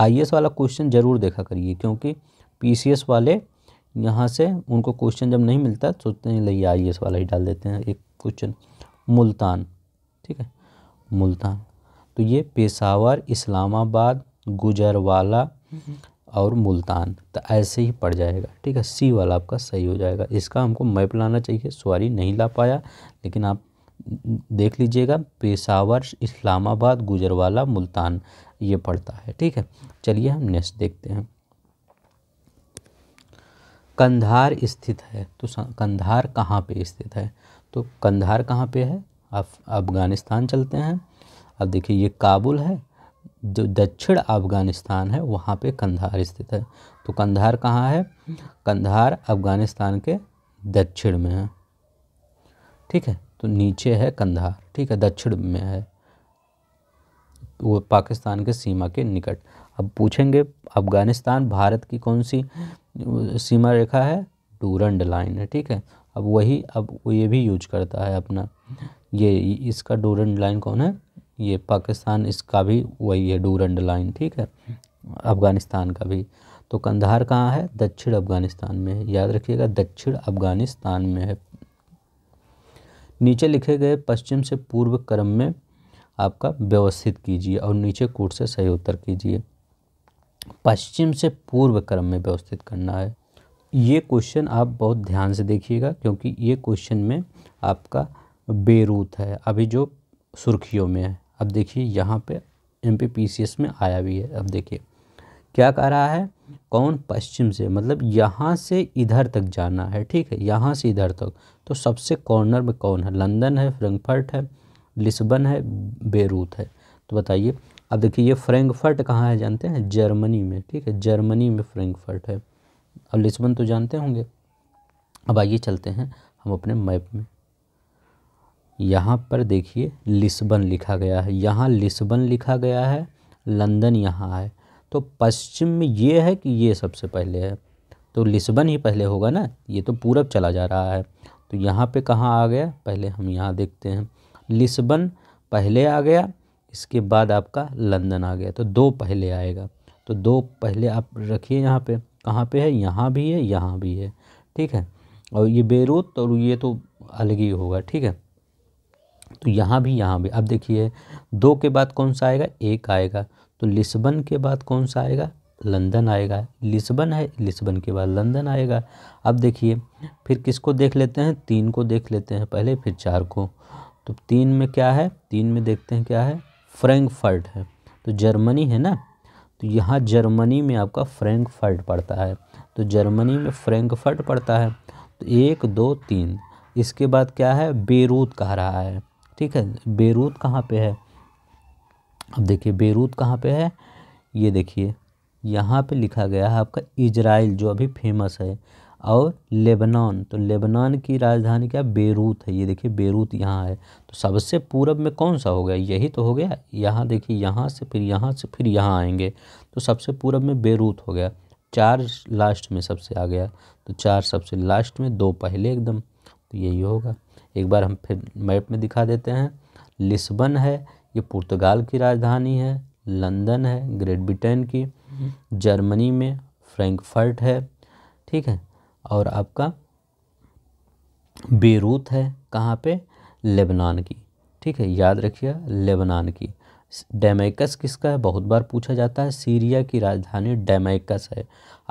आई वाला क्वेश्चन ज़रूर देखा करिए क्योंकि पी वाले यहाँ से उनको क्वेश्चन जब नहीं मिलता सोचते हैं ले आई एस वाला ही डाल देते हैं एक क्वेश्चन मुल्तान ठीक है मुल्तान तो ये पेशावर इस्लामाबाद गुजरवाला हम्म, हम्म। और मुल्तान तो ऐसे ही पड़ जाएगा ठीक है सी वाला आपका सही हो जाएगा इसका हमको मैप लाना चाहिए सॉरी नहीं ला पाया लेकिन आप देख लीजिएगा पेशावर इस्लामाबाद गुजरवाला मुल्तान ये पड़ता है ठीक है चलिए हम नेक्स्ट देखते हैं कंधार स्थित है तो कंधार कहाँ पे स्थित है तो कंधार कहाँ पे है आप अफगानिस्तान चलते हैं अब देखिए ये काबुल है जो दक्षिण अफ़गानिस्तान है वहाँ पे कंधार स्थित है तो कंधार कहाँ है कंधार अफ़गानिस्तान के दक्षिण में है ठीक है तो नीचे है कंधार ठीक है दक्षिण में है वो पाकिस्तान के सीमा के निकट अब पूछेंगे अफ़गानिस्तान भारत की कौन सी सीमा रेखा है डूरंड लाइन है ठीक है अब वही अब ये भी यूज करता है अपना ये इसका डूरंड लाइन कौन है ये पाकिस्तान इसका भी वही है डूर अंडरलाइन ठीक है अफ़गानिस्तान का भी तो कंधार कहाँ है दक्षिण अफ़गानिस्तान में है याद रखिएगा दक्षिण अफ़गानिस्तान में है नीचे लिखे गए पश्चिम से पूर्व क्रम में आपका व्यवस्थित कीजिए और नीचे कोट से सही उत्तर कीजिए पश्चिम से पूर्व क्रम में व्यवस्थित करना है ये क्वेश्चन आप बहुत ध्यान से देखिएगा क्योंकि ये क्वेश्चन में आपका बेरूत है अभी जो सुर्खियों में है अब देखिए यहाँ पे M P P C S में आया भी है अब देखिए क्या कह रहा है कौन पश्चिम से मतलब यहाँ से इधर तक जाना है ठीक है यहाँ से इधर तक तो सबसे कॉर्नर में कौन है लंदन है फ्रेंकफर्ट है लिस्बन है बेरूत है तो बताइए अब देखिए ये फ्रेंकफर्ट कहाँ है जानते हैं जर्मनी में ठीक है जर्मनी में फ्रेंकफर्ट है अब लिस्बन तो जानते होंगे अब आइए चलते हैं हम अपने मैप में यहाँ पर देखिए लिस्बन लिखा गया है यहाँ लिस्बन लिखा गया है लंदन यहाँ है तो पश्चिम में ये है कि ये सबसे पहले है तो लिस्बन ही पहले होगा ना ये तो पूरब चला जा रहा है तो यहाँ पे कहाँ आ गया पहले हम यहाँ देखते हैं लिस्बन पहले आ गया इसके बाद आपका लंदन आ गया तो दो पहले आएगा तो दो पहले आप रखिए यहाँ पे कहाँ पे है यहाँ भी है यहाँ भी है ठीक है और ये बेरोत और ये तो अलग ही होगा ठीक है तो यहाँ भी यहाँ भी अब देखिए दो के बाद कौन सा आएगा एक आएगा तो लिस्बन के बाद कौन सा आएगा लंदन आएगा लिस्बन है लिस्बन के बाद लंदन आएगा अब देखिए फिर किसको देख लेते हैं तीन को देख लेते हैं पहले फिर चार को तो तीन में क्या है तीन में देखते हैं क्या है फ्रेंकफर्ट है तो जर्मनी है ना तो यहाँ जर्मनी में आपका फ्रेंकफर्ट पड़ता है तो जर्मनी में फ्रेंकफर्ट पड़ता है तो एक दो तीन इसके बाद क्या है बेरूत कह रहा है ठीक है बेरूत कहाँ पे है अब देखिए बेरूत कहाँ पे है ये देखिए यहाँ पे लिखा गया है आपका इजराइल जो अभी फेमस है और लेबनान तो लेबनान की राजधानी क्या बेरूत है ये देखिए बेरूत यहाँ है तो सबसे पूरब में कौन सा हो गया यही तो हो गया यहाँ देखिए यहाँ से फिर यहाँ से फिर यहाँ आएंगे तो सबसे पूरब में बेरूत हो गया चार लास्ट में सबसे आ गया तो चार सबसे लास्ट में दो पहले एकदम तो यही होगा एक बार हम फिर मैप में दिखा देते हैं लिस्बन है ये पुर्तगाल की राजधानी है लंदन है ग्रेट ब्रिटेन की जर्मनी में फ्रैंकफर्ट है ठीक है और आपका बेरूत है कहाँ पे लेबनान की ठीक है याद रखिए लेबनान की डेमेकस किसका है बहुत बार पूछा जाता है सीरिया की राजधानी डेमेकस है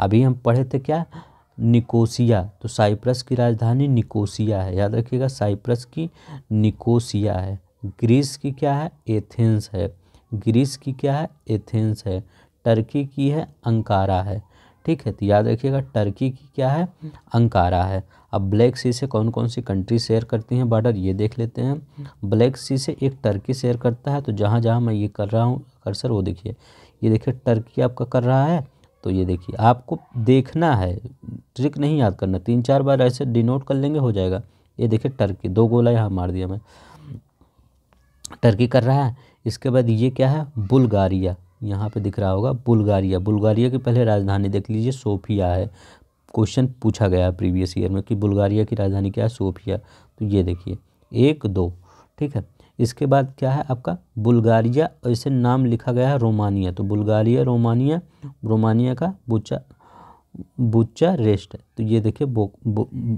अभी हम पढ़े थे क्या निकोसिया तो साइप्रस की राजधानी निकोसिया है याद रखिएगा साइप्रस की निकोसिया है ग्रीस की क्या है एथेंस है ग्रीस की क्या है एथेंस है टर्की की है अंकारा है ठीक है तो याद रखिएगा टर्की की क्या है अंकारा है अब ब्लैक सी से कौन कौन सी कंट्री शेयर करती हैं बॉर्डर ये देख लेते हैं ब्लैक सी से एक टर्की शेयर करता है तो जहाँ जहाँ मैं ये कर रहा हूँ कर्सर वो देखिए ये देखिए टर्की आपका कर रहा है तो ये देखिए आपको देखना है ट्रिक नहीं याद करना तीन चार बार ऐसे डिनोट कर लेंगे हो जाएगा ये देखिए टर्की दो गोला यहाँ मार दिया मैं टर्की कर रहा है इसके बाद ये क्या है बुल्गारिया यहाँ पे दिख रहा होगा बुल्गारिया बुल्गारिया की पहले राजधानी देख लीजिए सोफिया है क्वेश्चन पूछा गया प्रीवियस ईयर में कि बुल्गारिया की राजधानी क्या है सोफिया तो ये देखिए एक दो ठीक है इसके बाद क्या है आपका बुल्गारिया इसे नाम लिखा गया है रोमानिया तो बुल्गारिया रोमानिया रोमानिया का बुचा बुचा रेस्ट है तो ये देखिए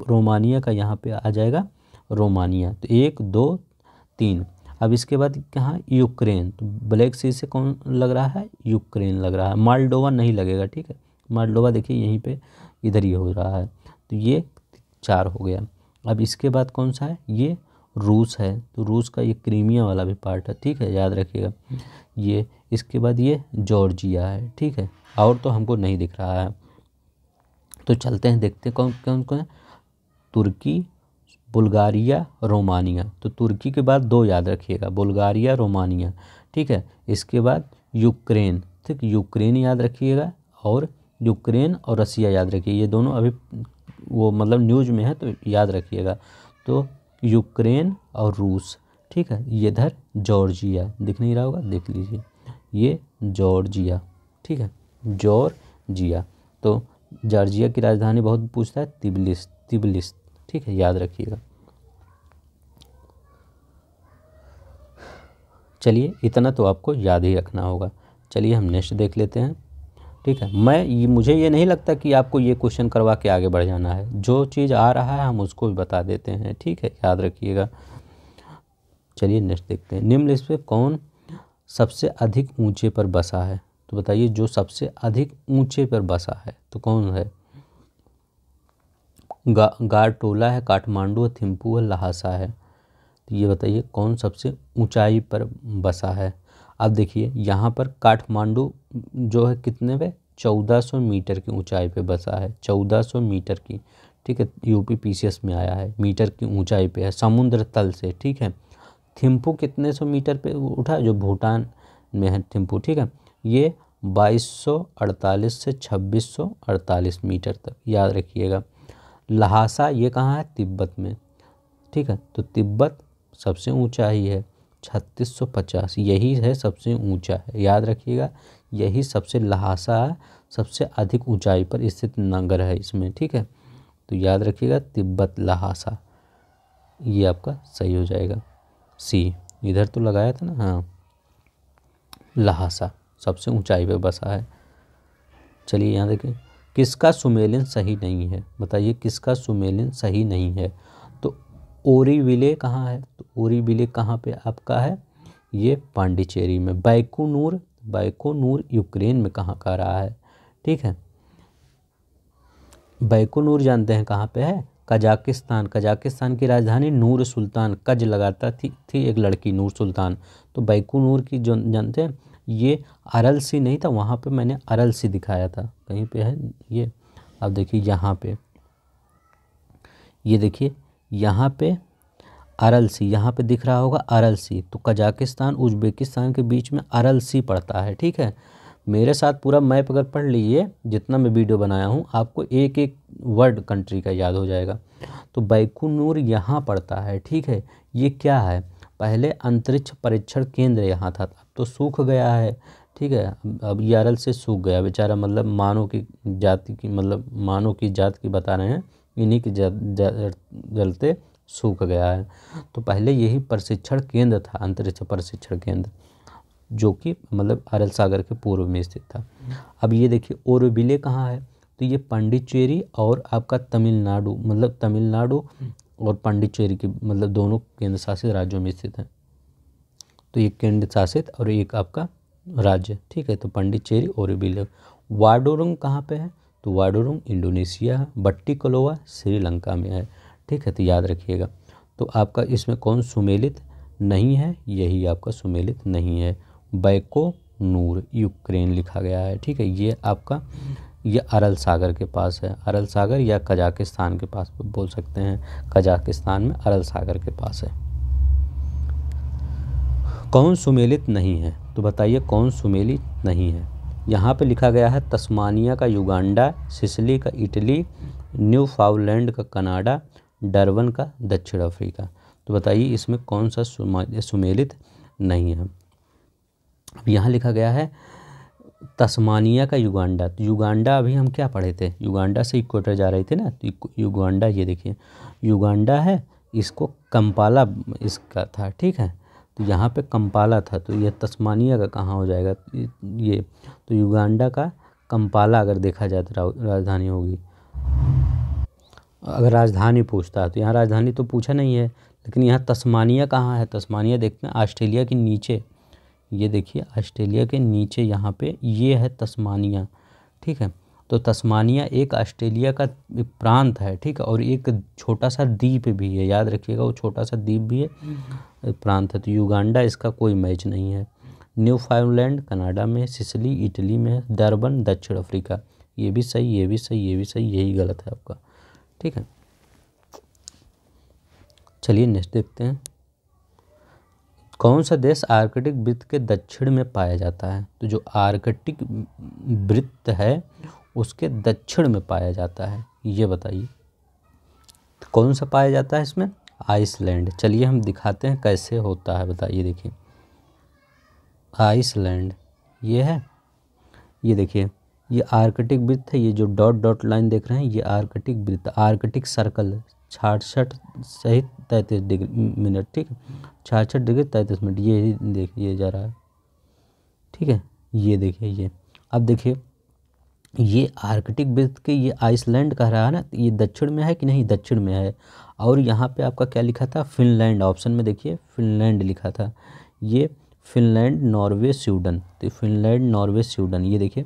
रोमानिया का यहाँ पे आ जाएगा रोमानिया तो एक दो तीन अब इसके बाद कहाँ यूक्रेन तो ब्लैक सी से कौन लग रहा है यूक्रेन लग रहा है मालडोवा नहीं लगेगा ठीक है मालडोवा देखिए यहीं पर इधर ही हो रहा है तो ये चार हो गया अब इसके बाद कौन सा है ये रूस है तो रूस का ये क्रीमिया वाला भी पार्ट है ठीक है याद रखिएगा ये इसके बाद ये जॉर्जिया है ठीक है और तो हमको नहीं दिख रहा है तो चलते हैं देखते हैं कौन कौन कौन तुर्की बुल्गारिया रोमानिया तो तुर्की के बाद दो याद रखिएगा बुल्गारिया रोमानिया ठीक है इसके बाद यूक्रेन ठीक यूक्रेन याद रखिएगा और यूक्रेन और रसिया याद रखिए ये दोनों अभी वो मतलब न्यूज़ में है तो याद रखिएगा तो यूक्रेन और रूस ठीक है ये इधर जॉर्जिया दिख नहीं रहा होगा देख लीजिए ये जॉर्जिया ठीक है जॉर्जिया तो जॉर्जिया की राजधानी बहुत पूछता है तिबलिस तिबलिस ठीक है याद रखिएगा चलिए इतना तो आपको याद ही रखना होगा चलिए हम नेक्स्ट देख लेते हैं ठीक है मैं ये मुझे ये नहीं लगता कि आपको ये क्वेश्चन करवा के आगे बढ़ जाना है जो चीज़ आ रहा है हम उसको भी बता देते हैं ठीक है याद रखिएगा चलिए नेक्स्ट देखते हैं निम्नलिखित में कौन सबसे अधिक ऊंचे पर बसा है तो बताइए जो सबसे अधिक ऊंचे पर बसा है तो कौन है गा गारटोला है काठमांडू है थिम्पू है लहासा है तो ये बताइए कौन सबसे ऊंचाई पर बसा है अब देखिए यहाँ पर काठमांडू जो है कितने पे 1400 मीटर की ऊंचाई पे बसा है 1400 मीटर की ठीक है यूपी पीसीएस में आया है मीटर की ऊंचाई पे है समुद्र तल से ठीक है थिम्पू कितने सौ मीटर पे उठा जो भूटान में है थिम्पू ठीक है ये 2248 से 2648 मीटर तक याद रखिएगा लहासा ये कहाँ है तिब्बत में ठीक है तो तिब्बत सबसे ऊँचा ही है छत्तीस सौ पचास यही है सबसे ऊंचा है याद रखिएगा यही सबसे लहासा सबसे अधिक ऊंचाई पर स्थित नगर है इसमें ठीक है तो याद रखिएगा तिब्बत लहासा ये आपका सही हो जाएगा सी इधर तो लगाया था ना हाँ लहासा सबसे ऊंचाई पर बसा है चलिए यहाँ देखिए किसका सुमेलन सही नहीं है बताइए किसका सुमेलन सही नहीं है ओरी विले कहाँ है तो ओरी विले कहाँ पे आपका है ये पांडिचेरी में बाइकोनूर बाइकोनूर यूक्रेन में कहाँ का रहा है ठीक है बाइकोनूर जानते हैं कहाँ पे है कजाकिस्तान कजाकिस्तान की राजधानी नूर सुल्तान कज लगाता थी थी एक लड़की नूर सुल्तान तो बाइकोनूर की जो जानते हैं ये अरल सी नहीं था वहाँ पे मैंने अरल सी दिखाया था कहीं पे है ये अब देखिए यहाँ पे ये देखिए यहाँ पे अरल सी यहाँ पे दिख रहा होगा अरल सी तो कजाकिस्तान उज्बेकिस्तान के बीच में अरल सी पड़ता है ठीक है मेरे साथ पूरा मैप अगर पढ़ लीजिए जितना मैं वीडियो बनाया हूँ आपको एक एक वर्ड कंट्री का याद हो जाएगा तो बैकुनूर यहाँ पड़ता है ठीक है ये क्या है पहले अंतरिक्ष परीक्षण केंद्र यहाँ था अब तो सूख गया है ठीक है अब यारल से सूख गया बेचारा मतलब मानव की जाति की मतलब मानव की जात की बता रहे हैं इन्हीं के जल, जल, जलते सूख गया है तो पहले यही प्रशिक्षण केंद्र था अंतरिक्ष प्रशिक्षण केंद्र जो कि मतलब अरल सागर के पूर्व में स्थित था अब ये देखिए ओरबिले कहाँ है तो ये पांडिचेरी और आपका तमिलनाडु मतलब तमिलनाडु और पांडिचेरी के मतलब दोनों केंद्र शासित राज्यों में स्थित हैं तो ये केंद्र शासित और एक आपका राज्य ठीक है तो पांडिचेरी और बिले वाडोरंग कहाँ पे है तो वाडोरुंग इंडोनेशिया बट्टी कलोवा श्रीलंका में है ठीक है तो याद रखिएगा तो आपका इसमें कौन सुमेलित नहीं है यही आपका सुमेलित नहीं है बैको नूर यूक्रेन लिखा गया है ठीक है ये आपका ये अरल सागर के पास है अरल सागर या कजाकिस्तान के पास बोल सकते हैं कजाकिस्तान में अरल सागर के पास है कौन सुमेलित नहीं है तो बताइए कौन सुमेलित नहीं है यहाँ पे लिखा गया है तस्मानिया का युगांडा सिसली का इटली न्यू फाउलैंड का कनाडा डरवन का दक्षिण अफ्रीका तो बताइए इसमें कौन सा सुमेलित नहीं है अब यहाँ लिखा गया है तस्मानिया का युगांडा तो युगांडा अभी हम क्या पढ़े थे युगांडा से इक्वेटर जा रहे थे ना तो युगांडा ये देखिए युगांडा है इसको कंपाला इसका था ठीक है तो यहाँ पे कंपाला था तो यह तस्मानिया का कहाँ हो जाएगा ये तो युगांडा का कंपाला अगर देखा जाए तो राजधानी होगी अगर राजधानी पूछता है तो यहाँ राजधानी तो पूछा नहीं है लेकिन यहाँ तस्मानिया कहाँ है तस्मानिया देखते हैं ऑस्ट्रेलिया के नीचे ये देखिए ऑस्ट्रेलिया के नीचे यहाँ पे ये है तस्मानिया ठीक है तो तस्मानिया एक ऑस्ट्रेलिया का प्रांत है ठीक है और एक छोटा सा द्वीप भी है याद रखिएगा वो छोटा सा द्वीप भी है हम्म। प्रांत है तो युगांडा इसका कोई मैच नहीं है न्यू फाइनलैंड कनाडा में सिसली इटली में डरबन दक्षिण अफ्रीका ये भी सही ये भी सही ये भी सही यही गलत है आपका ठीक है चलिए नेक्स्ट देखते हैं कौन सा देश आर्कटिक वृत्त के दक्षिण में पाया जाता है तो जो आर्कटिक वृत्त है उसके दक्षिण में पाया जाता है ये बताइए तो कौन सा पाया जाता है इसमें आइसलैंड चलिए हम दिखाते हैं कैसे होता है बताइए देखिए आइसलैंड ये है ये देखिए ये आर्कटिक वृत्त है ये जो डॉट डॉट लाइन देख रहे हैं ये आर्कटिक वृत्त आर्कटिक सर्कल छाठ सहित तैंतीस डिग्री मिनट ठीक छाछठ डिग्री तैंतीस मिनट ये देख ये जा रहा है ठीक है ये देखिए ये अब देखिए ये आर्कटिक वृत्त के ये आइसलैंड कह रहा है ना ये दक्षिण में है कि नहीं दक्षिण में है और यहाँ पे आपका क्या लिखा था फिनलैंड ऑप्शन में देखिए फिनलैंड लिखा था ये फिनलैंड नॉर्वे स्वीडन तो फिनलैंड नॉर्वे स्वीडन ये देखिए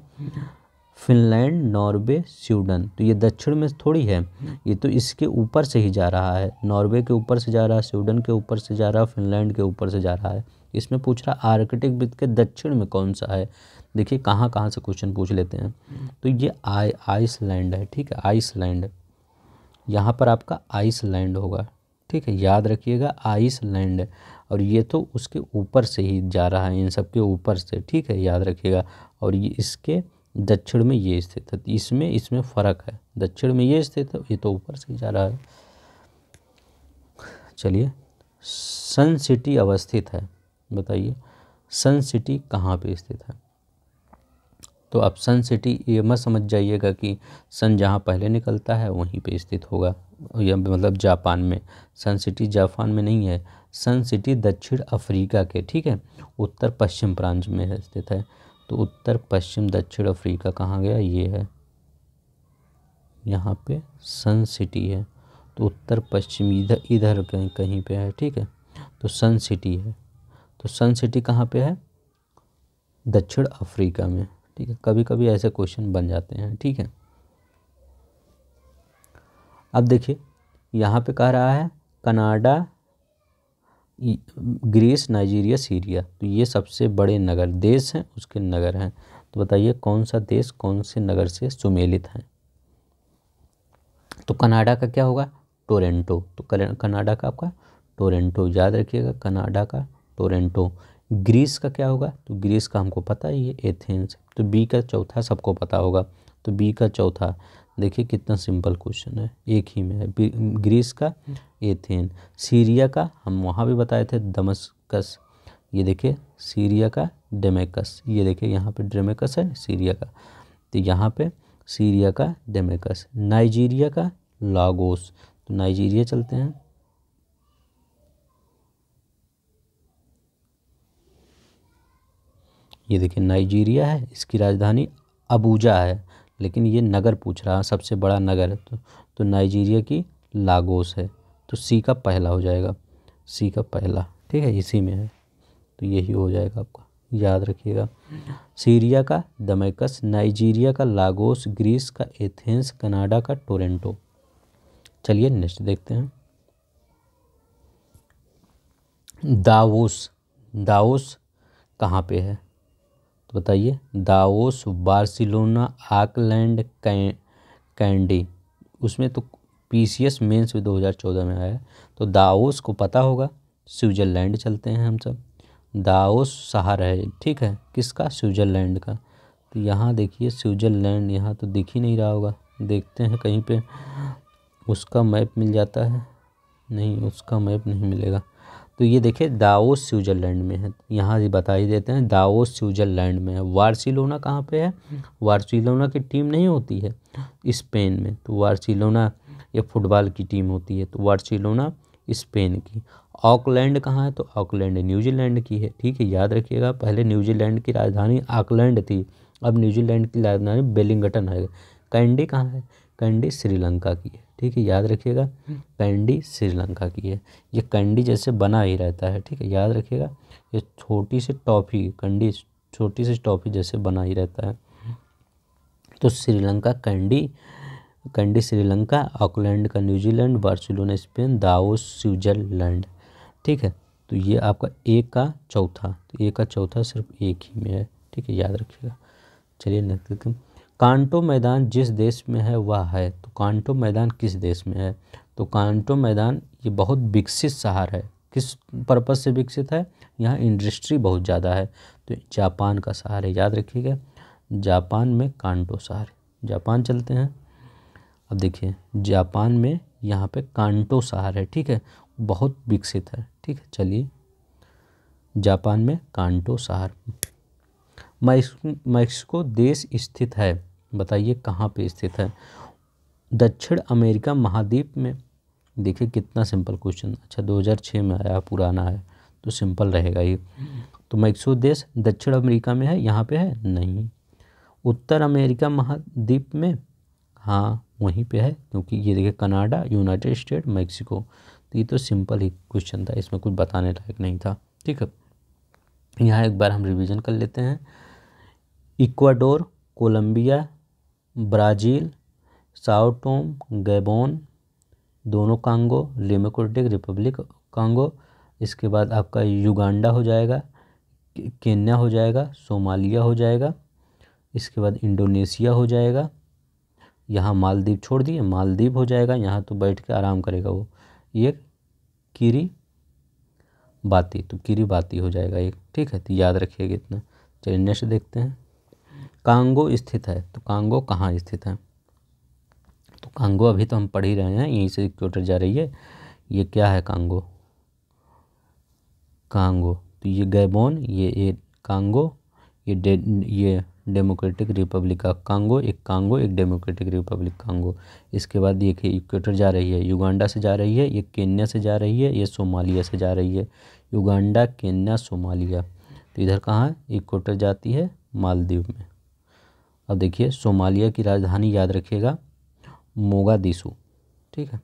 फिनलैंड नॉर्वे स्वीडन तो ये दक्षिण में थोड़ी है ये तो इसके ऊपर से ही जा रहा है नॉर्वे के ऊपर से जा रहा है स्वीडन के ऊपर से जा रहा है फिनलैंड के ऊपर से जा रहा है इसमें पूछ रहा आर्कटिक वृत्त के दक्षिण में कौन सा है देखिए कहाँ कहाँ से क्वेश्चन पूछ लेते हैं तो ये आई आइसलैंड है ठीक है आइसलैंड यहाँ पर आपका आइसलैंड होगा ठीक है याद रखिएगा आइसलैंड और ये तो उसके ऊपर से ही जा रहा है इन सब के ऊपर से ठीक है याद रखिएगा और ये इसके दक्षिण में ये स्थित है तो इसमें इसमें फ़र्क है दक्षिण में ये स्थित है ये तो ऊपर से ही जा रहा है चलिए सन सिटी अवस्थित है बताइए सन सिटी कहाँ पर स्थित है तो अब सन सिटी ये मत समझ जाइएगा कि सन जहाँ पहले निकलता है वहीं पे स्थित होगा या मतलब जापान में सन सिटी जापान में नहीं है सन सिटी दक्षिण अफ्रीका के ठीक है उत्तर पश्चिम प्रांत में स्थित है तो उत्तर पश्चिम दक्षिण अफ्रीका कहाँ गया ये है यहाँ पे सन सिटी है तो उत्तर पश्चिम इधर इधर कहीं कहीं पे है ठीक है तो सन सिटी है तो सन सिटी कहाँ पे है दक्षिण अफ्रीका में ठीक है कभी कभी ऐसे क्वेश्चन बन जाते हैं ठीक है अब देखिए यहाँ पे कह रहा है कनाडा ग्रीस नाइजीरिया सीरिया तो ये सबसे बड़े नगर देश हैं उसके नगर हैं तो बताइए कौन सा देश कौन से नगर से सुमेलित हैं तो कनाडा का क्या होगा टोरेंटो तो कनाडा का आपका टोरेंटो याद रखिएगा कनाडा का टोरेंटो ग्रीस का क्या होगा तो ग्रीस का हमको पता ही है एथेंस तो बी का चौथा सबको पता होगा तो बी का चौथा देखिए कितना सिंपल क्वेश्चन है एक ही में है ग्रीस का एथेन सीरिया का हम वहाँ भी बताए थे दमस्कस ये देखिए सीरिया का डेमेकस ये देखिए यहाँ पे डेमेकस है सीरिया का तो यहाँ पे सीरिया का डेमेकस नाइजीरिया का लागोस तो नाइजीरिया चलते हैं ये देखिए नाइजीरिया है इसकी राजधानी अबूजा है लेकिन ये नगर पूछ रहा है सबसे बड़ा नगर है तो, तो नाइजीरिया की लागोस है तो सी का पहला हो जाएगा सी का पहला ठीक है इसी में है तो यही हो जाएगा आपका याद रखिएगा सीरिया का दमेकस नाइजीरिया का लागोस ग्रीस का एथेंस कनाडा का टोरेंटो चलिए नेक्स्ट देखते हैं दावोस दावोस कहाँ पे है तो बताइए दाओस बार्सिलोना आकलैंड कैंडी उसमें तो पी सी एस मेन्स भी दो हज़ार चौदह में आया तो दाओस को पता होगा स्विट्ज़रलैंड चलते हैं हम सब दाओस सहारा है ठीक है किसका स्विट्ज़रलैंड का तो यहाँ देखिए स्विट्ज़रलैंड यहाँ तो दिख ही नहीं रहा होगा देखते हैं कहीं पे उसका मैप मिल जाता है नहीं उसका मैप नहीं मिलेगा तो ये देखिए दाओस स्विट्ज़रलैंड में है यहाँ बता ही देते हैं दाओस स्विट्ज़रलैंड में है वार्सिलोना कहाँ पे है वार्सिलोना हम्म। की टीम नहीं होती है स्पेन में तो वार्सिलोना ये फुटबॉल की टीम होती है तो वार्सिलोना स्पेन की ऑकलैंड कहाँ है तो ऑकलैंड न्यूजीलैंड की है ठीक है याद रखिएगा पहले न्यूजीलैंड की राजधानी ऑकलैंड थी अब न्यूजीलैंड की राजधानी बेलिंगटन है कैंडी कहाँ है कैंडी श्रीलंका की है ठीक है याद रखिएगा हम्म। कैंडी श्रीलंका की है ये कैंडी जैसे बना ही रहता है ठीक है याद रखिएगा ये छोटी सी टॉफ़ी कैंडी छोटी सी टॉफ़ी जैसे बना ही रहता है हम्म। तो श्रीलंका कैंडी कैंडी श्रीलंका ऑकलैंड का New Zealand Barcelona Spain Davos Switzerland ठीक है तो ये आपका एक का चौथा तो एक का चौथा सिर्फ एक ही में है ठीक है याद रखिएगा चलिए नेक्स्ट कांटो मैदान जिस देश में है वह है कांटो मैदान किस देश में है तो कांटो मैदान ये बहुत विकसित शहर है किस पर्पज़ से विकसित है यहाँ इंडस्ट्री बहुत ज़्यादा है तो जापान का शहर है याद रखिएगा जापान में कांटो शहर जापान चलते हैं अब देखिए जापान में यहाँ पे कांटो शहर है ठीक है बहुत विकसित है ठीक है चलिए जापान में कांटो शहर मैक्सिको देश स्थित है बताइए कहाँ पे स्थित है दक्षिण अमेरिका महाद्वीप में देखिए कितना सिंपल क्वेश्चन अच्छा 2006 में आया पुराना है तो सिंपल रहेगा ये तो मैक्सो देश दक्षिण अमेरिका में है यहाँ पे है नहीं उत्तर अमेरिका महाद्वीप में हाँ वहीं पे है क्योंकि ये देखिए कनाडा यूनाइटेड स्टेट मैक्सिको तो ये तो सिंपल ही क्वेश्चन था इसमें कुछ बताने लायक नहीं था ठीक है यहाँ एक बार हम रिविज़न कर लेते हैं Ecuador Colombia Brazil Sao Tome Gabon दोनों कांगो डेमोक्रेटिक रिपब्लिक कांगो इसके बाद आपका युगांडा हो जाएगा केन्या हो जाएगा सोमालिया हो जाएगा इसके बाद इंडोनेशिया हो जाएगा यहाँ मालदीव छोड़ दिए मालदीव हो जाएगा यहाँ तो बैठ के आराम करेगा वो ये कीरी बाती तो कीरी बाती हो जाएगा एक ठीक है तो याद रखिएगा इतना चलिए नेक्स्ट देखते हैं कांगो स्थित है तो कांगो कहाँ स्थित है तो कांगो अभी तो हम पढ़ ही रहे हैं यहीं से इक्वेटर जा रही है ये क्या है कांगो कांगो तो ये गैबोन ये ए कांगो ये डे ये डेमोक्रेटिक रिपब्लिक ऑफ कांगो एक कांगो एक डेमोक्रेटिक रिपब्लिक कांगो इसके बाद ये इक्वेटर जा रही है युगांडा से जा रही है ये केन्या से जा रही है ये सोमालिया से जा रही है युगांडा केन्या सोमालिया तो इधर कहाँ है इक्वेटर जाती है मालदीव में अब देखिए सोमालिया की राजधानी याद रखिएगा मोगादिशु ठीक है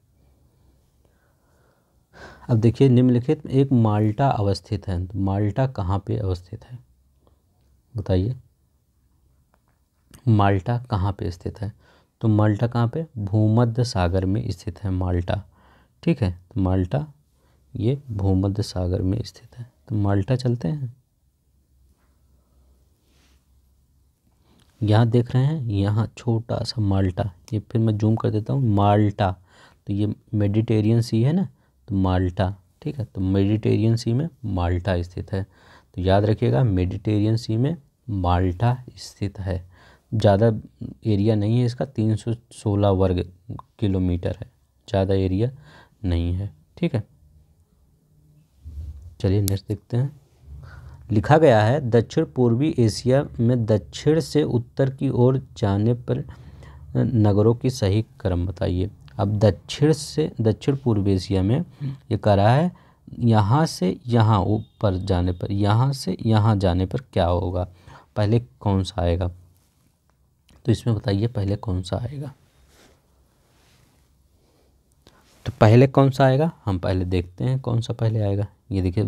अब देखिए निम्नलिखित एक माल्टा अवस्थित है तो माल्टा कहाँ पे अवस्थित है बताइए माल्टा कहाँ पे स्थित है तो माल्टा कहाँ पे भूमध्य सागर में स्थित है माल्टा ठीक है तो माल्टा ये भूमध्य सागर में स्थित है तो माल्टा चलते हैं यहाँ देख रहे हैं यहाँ छोटा सा माल्टा ये फिर मैं जूम कर देता हूँ माल्टा तो ये मेडिटेरियन सी है ना तो माल्टा ठीक है तो मेडिटेरियन सी में माल्टा स्थित है तो याद रखिएगा मेडिटेरियन सी में माल्टा स्थित है ज़्यादा एरिया नहीं है इसका 316 वर्ग किलोमीटर है ज़्यादा एरिया नहीं है ठीक है चलिए नेक्स्ट देखते हैं लिखा गया है दक्षिण पूर्वी एशिया में दक्षिण से उत्तर की ओर जाने पर नगरों की सही क्रम बताइए अब दक्षिण से दक्षिण पूर्व एशिया में ये कह रहा है यहाँ से यहाँ ऊपर जाने पर यहाँ से यहाँ जाने पर क्या होगा पहले कौन सा आएगा तो इसमें बताइए पहले कौन सा आएगा तो पहले कौन सा आएगा हम पहले देखते हैं कौन सा पहले आएगा ये देखिए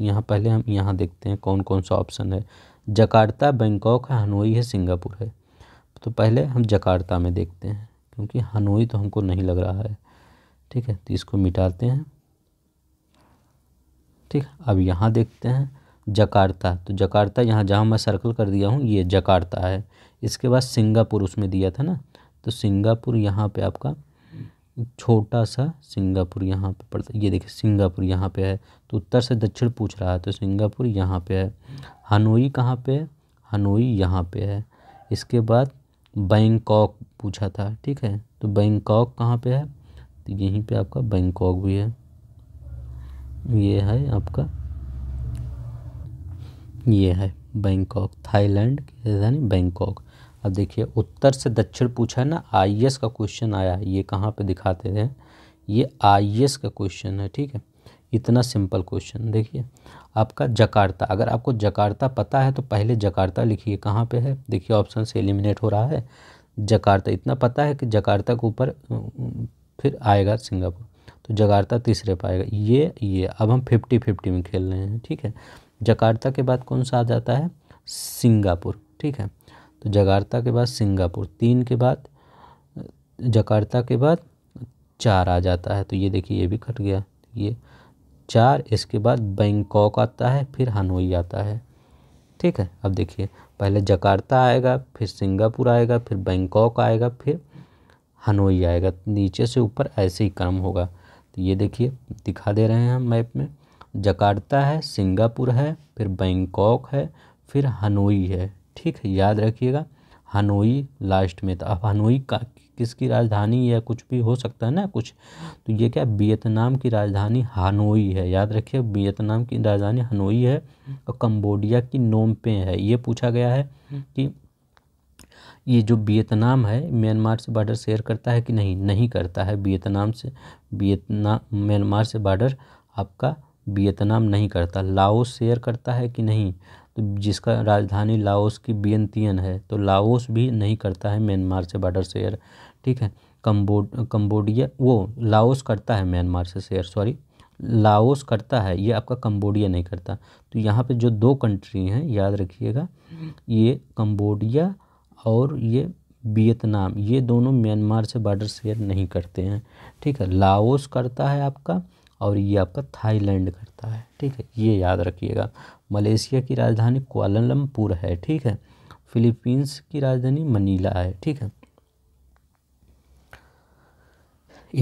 यहाँ पहले हम यहाँ देखते हैं कौन कौन सा ऑप्शन है जकार्ता बैंकॉक है हनोई है सिंगापुर है तो पहले हम जकार्ता में देखते हैं क्योंकि हनोई तो हमको नहीं लग रहा है ठीक है तो इसको मिटाते हैं ठीक है अब यहाँ देखते हैं जकार्ता तो जकार्ता यहाँ जहाँ मैं सर्कल कर दिया हूँ ये जकार्ता है इसके बाद सिंगापुर उसमें दिया था ना तो सिंगापुर यहाँ पे आपका छोटा सा सिंगापुर यहाँ पे पड़ता है ये देखिए सिंगापुर यहाँ पे है तो उत्तर से दक्षिण पूछ रहा है तो सिंगापुर यहाँ पे है हनोई कहाँ पे है हनोई यहाँ पे है इसके बाद बैंकॉक पूछा था ठीक है तो बैंकॉक कहाँ पे है तो यहीं पे आपका बैंकॉक भी है ये है आपका ये है बैंकॉक थाईलैंड की राजधानी बैंकॉक अब देखिए उत्तर से दक्षिण पूछा है ना आई का क्वेश्चन आया ये कहाँ पे दिखाते हैं ये आई का क्वेश्चन है ठीक है इतना सिंपल क्वेश्चन देखिए आपका जकार्ता अगर आपको जकार्ता पता है तो पहले जकार्ता लिखिए कहाँ पे है देखिए ऑप्शन से एलिमिनेट हो रहा है जकार्ता इतना पता है कि जकार्ता के ऊपर फिर आएगा सिंगापुर तो जकार्ता तीसरे पर आएगा ये ये अब हम फिफ्टी फिफ्टी में खेल रहे हैं ठीक है जकार्ता के बाद कौन सा आ जाता है सिंगापुर ठीक है तो जकार्ता के बाद सिंगापुर तीन के बाद जकार्ता के बाद चार आ जाता है तो ये देखिए ये भी कट गया ये चार इसके बाद बैंकॉक आता है फिर हनोई आता है ठीक है अब देखिए पहले जकार्ता आएगा फिर सिंगापुर आएगा फिर बैंकॉक आएगा फिर हनोई आएगा नीचे से ऊपर ऐसे ही क्रम होगा तो ये देखिए दिखा दे रहे हैं हम मैप में जकार्ता है सिंगापुर है फिर बैंकॉक है फिर हनोई है ठीक है याद रखिएगा हनोई लास्ट में था अब हनोई का किसकी राजधानी या कुछ भी हो सकता है ना कुछ तो ये क्या वियतनाम की राजधानी हनोई है याद रखिए वियतनाम की राजधानी हनोई है और कम्बोडिया की नोमपे है ये पूछा गया है कि ये जो वियतनाम है म्यांमार से बॉर्डर शेयर करता है कि नहीं नहीं करता है वियतनाम से वियतनाम म्यांमार से बॉर्डर आपका वियतनाम नहीं करता लाओस शेयर करता है कि नहीं तो जिसका राजधानी लाओस की बियंतियन है तो लाओस भी नहीं करता है म्यांमार से बॉर्डर शेयर ठीक है कम्बोड कम्बोडिया वो लाओस करता है म्यांमार से शेयर सॉरी लाओस करता है ये आपका कम्बोडिया नहीं करता तो यहाँ पे जो दो कंट्री हैं याद रखिएगा ये कम्बोडिया और ये वियतनाम ये दोनों म्यांमार से बॉर्डर शेयर नहीं करते हैं ठीक है लाओस करता है आपका और ये आपका थाईलैंड करता है ठीक है ये याद रखिएगा मलेशिया की राजधानी क्वालमपुर है ठीक है फिलीपींस की राजधानी मनीला है ठीक है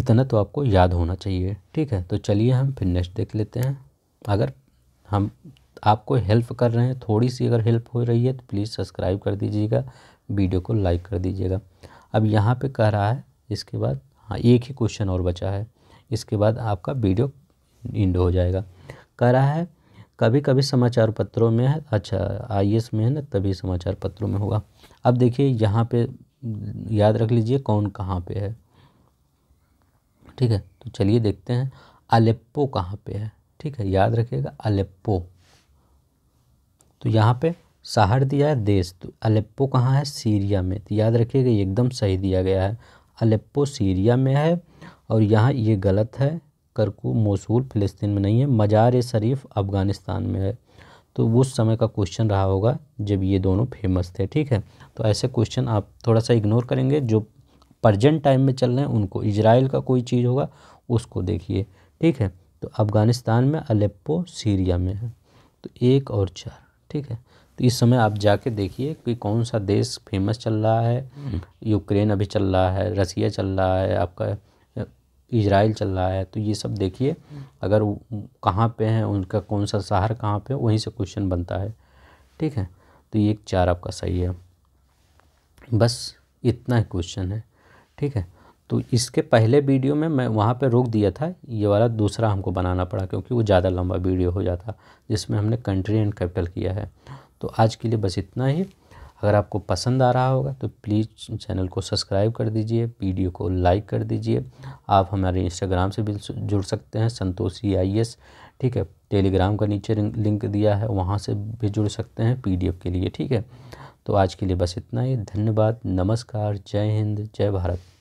इतना तो आपको याद होना चाहिए ठीक है तो चलिए हम फिर नेक्स्ट देख लेते हैं अगर हम आपको हेल्प कर रहे हैं थोड़ी सी अगर हेल्प हो रही है तो प्लीज़ सब्सक्राइब कर दीजिएगा वीडियो को लाइक कर दीजिएगा अब यहाँ पे कह रहा है इसके बाद हाँ एक ही क्वेश्चन और बचा है इसके बाद आपका वीडियो इंड हो जाएगा कह रहा है कभी कभी समाचार पत्रों में है अच्छा आई में है ना तभी समाचार पत्रों में होगा अब देखिए यहाँ पे याद रख लीजिए कौन कहाँ पे है ठीक है तो चलिए देखते हैं अलेप्पो कहाँ पे है ठीक है याद रखिएगा अलेप्पो तो यहाँ पे शहर दिया है देश तो अलेप्पो कहाँ है सीरिया में तो याद रखिएगा एकदम सही दिया गया है अलेप्पो सीरिया में है और यहाँ ये गलत है करकू मौसूल फ़लस्तीन में नहीं है मज़ार शरीफ अफ़गानिस्तान में है तो उस समय का क्वेश्चन रहा होगा जब ये दोनों फेमस थे ठीक है तो ऐसे क्वेश्चन आप थोड़ा सा इग्नोर करेंगे जो प्रजेंट टाइम में चल रहे हैं उनको इजराइल का कोई चीज़ होगा उसको देखिए ठीक है तो अफ़गानिस्तान में अलेप्पो सीरिया में है तो एक और चार ठीक है तो इस समय आप जाके देखिए कि कौन सा देश फेमस चल रहा है हम्म। यूक्रेन अभी चल रहा है रसिया चल रहा है आपका इजराइल चल रहा है तो ये सब देखिए अगर कहाँ पे हैं उनका कौन सा शहर कहाँ पे वहीं से क्वेश्चन बनता है ठीक है तो ये चार आपका सही है बस इतना ही क्वेश्चन है ठीक है तो इसके पहले वीडियो में मैं वहाँ पे रोक दिया था ये वाला दूसरा हमको बनाना पड़ा क्योंकि वो ज़्यादा लंबा वीडियो हो जाता जिसमें हमने कंट्री एंड कैपिटल किया है तो आज के लिए बस इतना ही अगर आपको पसंद आ रहा होगा तो प्लीज़ चैनल को सब्सक्राइब कर दीजिए वीडियो को लाइक कर दीजिए आप हमारे इंस्टाग्राम से भी जुड़ सकते हैं संतोषी आई एस ठीक है टेलीग्राम का नीचे लिंक दिया है वहाँ से भी जुड़ सकते हैं पीडीएफ के लिए ठीक है तो आज के लिए बस इतना ही धन्यवाद नमस्कार जय हिंद जय भारत